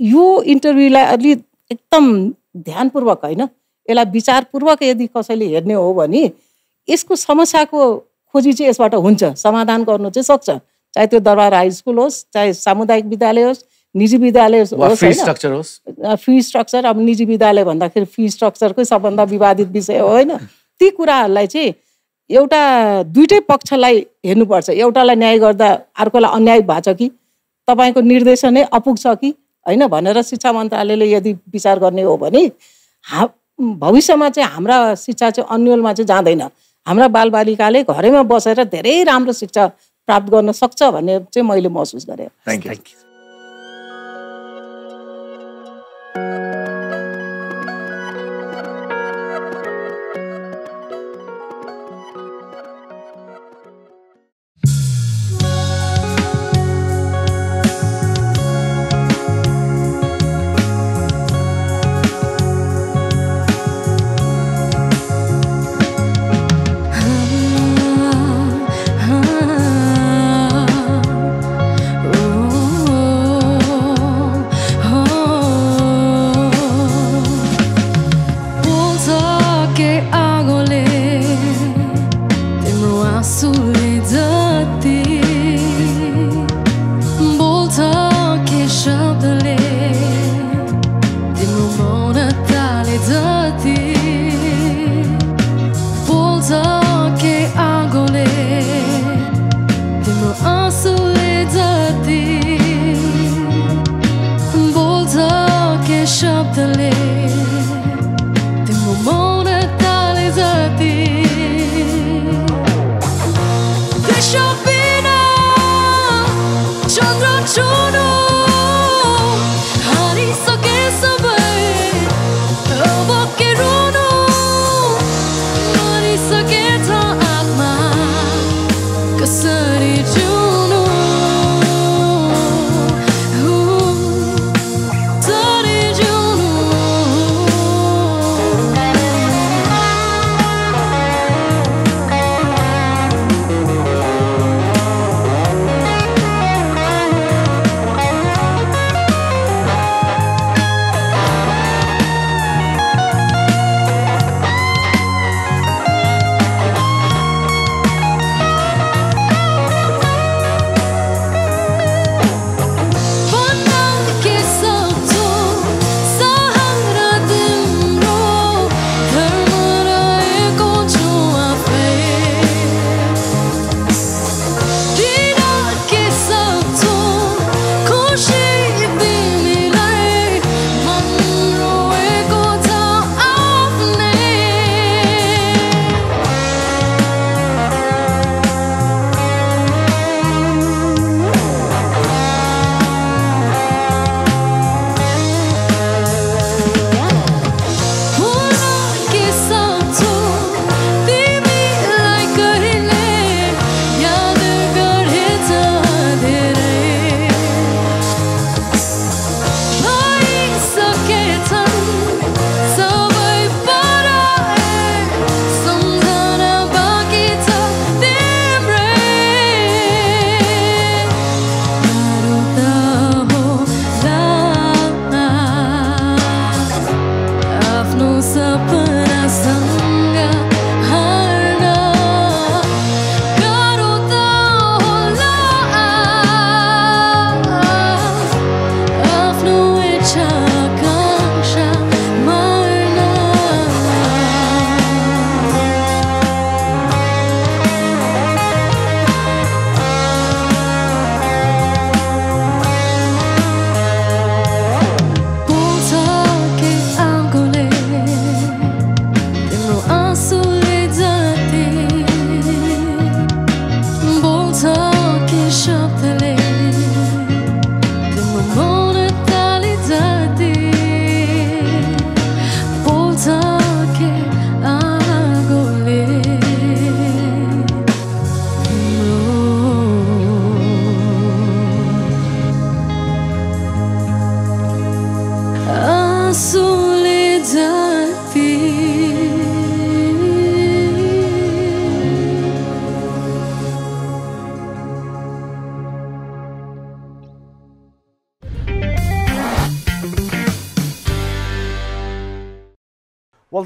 यो इन्टरभ्यूलाई अलि एकदम ध्यानपूर्वक होइन यसलाई विचारपूर्वक यदि कसैले हेर्ने हो भने यसको समस्याको खोजी चाहिँ यसबाट हुन्छ समाधान गर्नु चाहिँ सक्छ चाहे त्यो दरबार हाई स्कुल होस् चाहे सामुदायिक विद्यालय होस् निजी विद्यालय होस् फी स्ट्रक्चर होस् फी स्ट्रक्चर अब निजी विद्यालय भन्दाखेरि फी स्ट्रक्चरकै सबभन्दा विवादित विषय हो होइन ती कुराहरूलाई चाहिँ एउटा दुइटै पक्षलाई हेर्नुपर्छ एउटालाई न्याय गर्दा अर्कोलाई अन्याय भएको छ कि तपाईँको निर्देशन नै अपुग्छ कि होइन भनेर शिक्षा मन्त्रालयले यदि विचार गर्ने हो भने हा भविष्यमा चाहिँ हाम्रा शिक्षा चाहिँ अन्यलमा चाहिँ जाँदैन हाम्रा बालबालिकाले घरैमा बसेर धेरै राम्रो शिक्षा प्राप्त गर्न सक्छ भन्ने चाहिँ मैले महसुस गरेँ thank you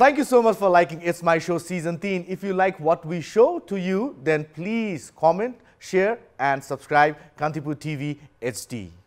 Thank you so much for liking It's My Show Season 10. If you like what we show to you, then please comment, share and subscribe Kantipur TV HD.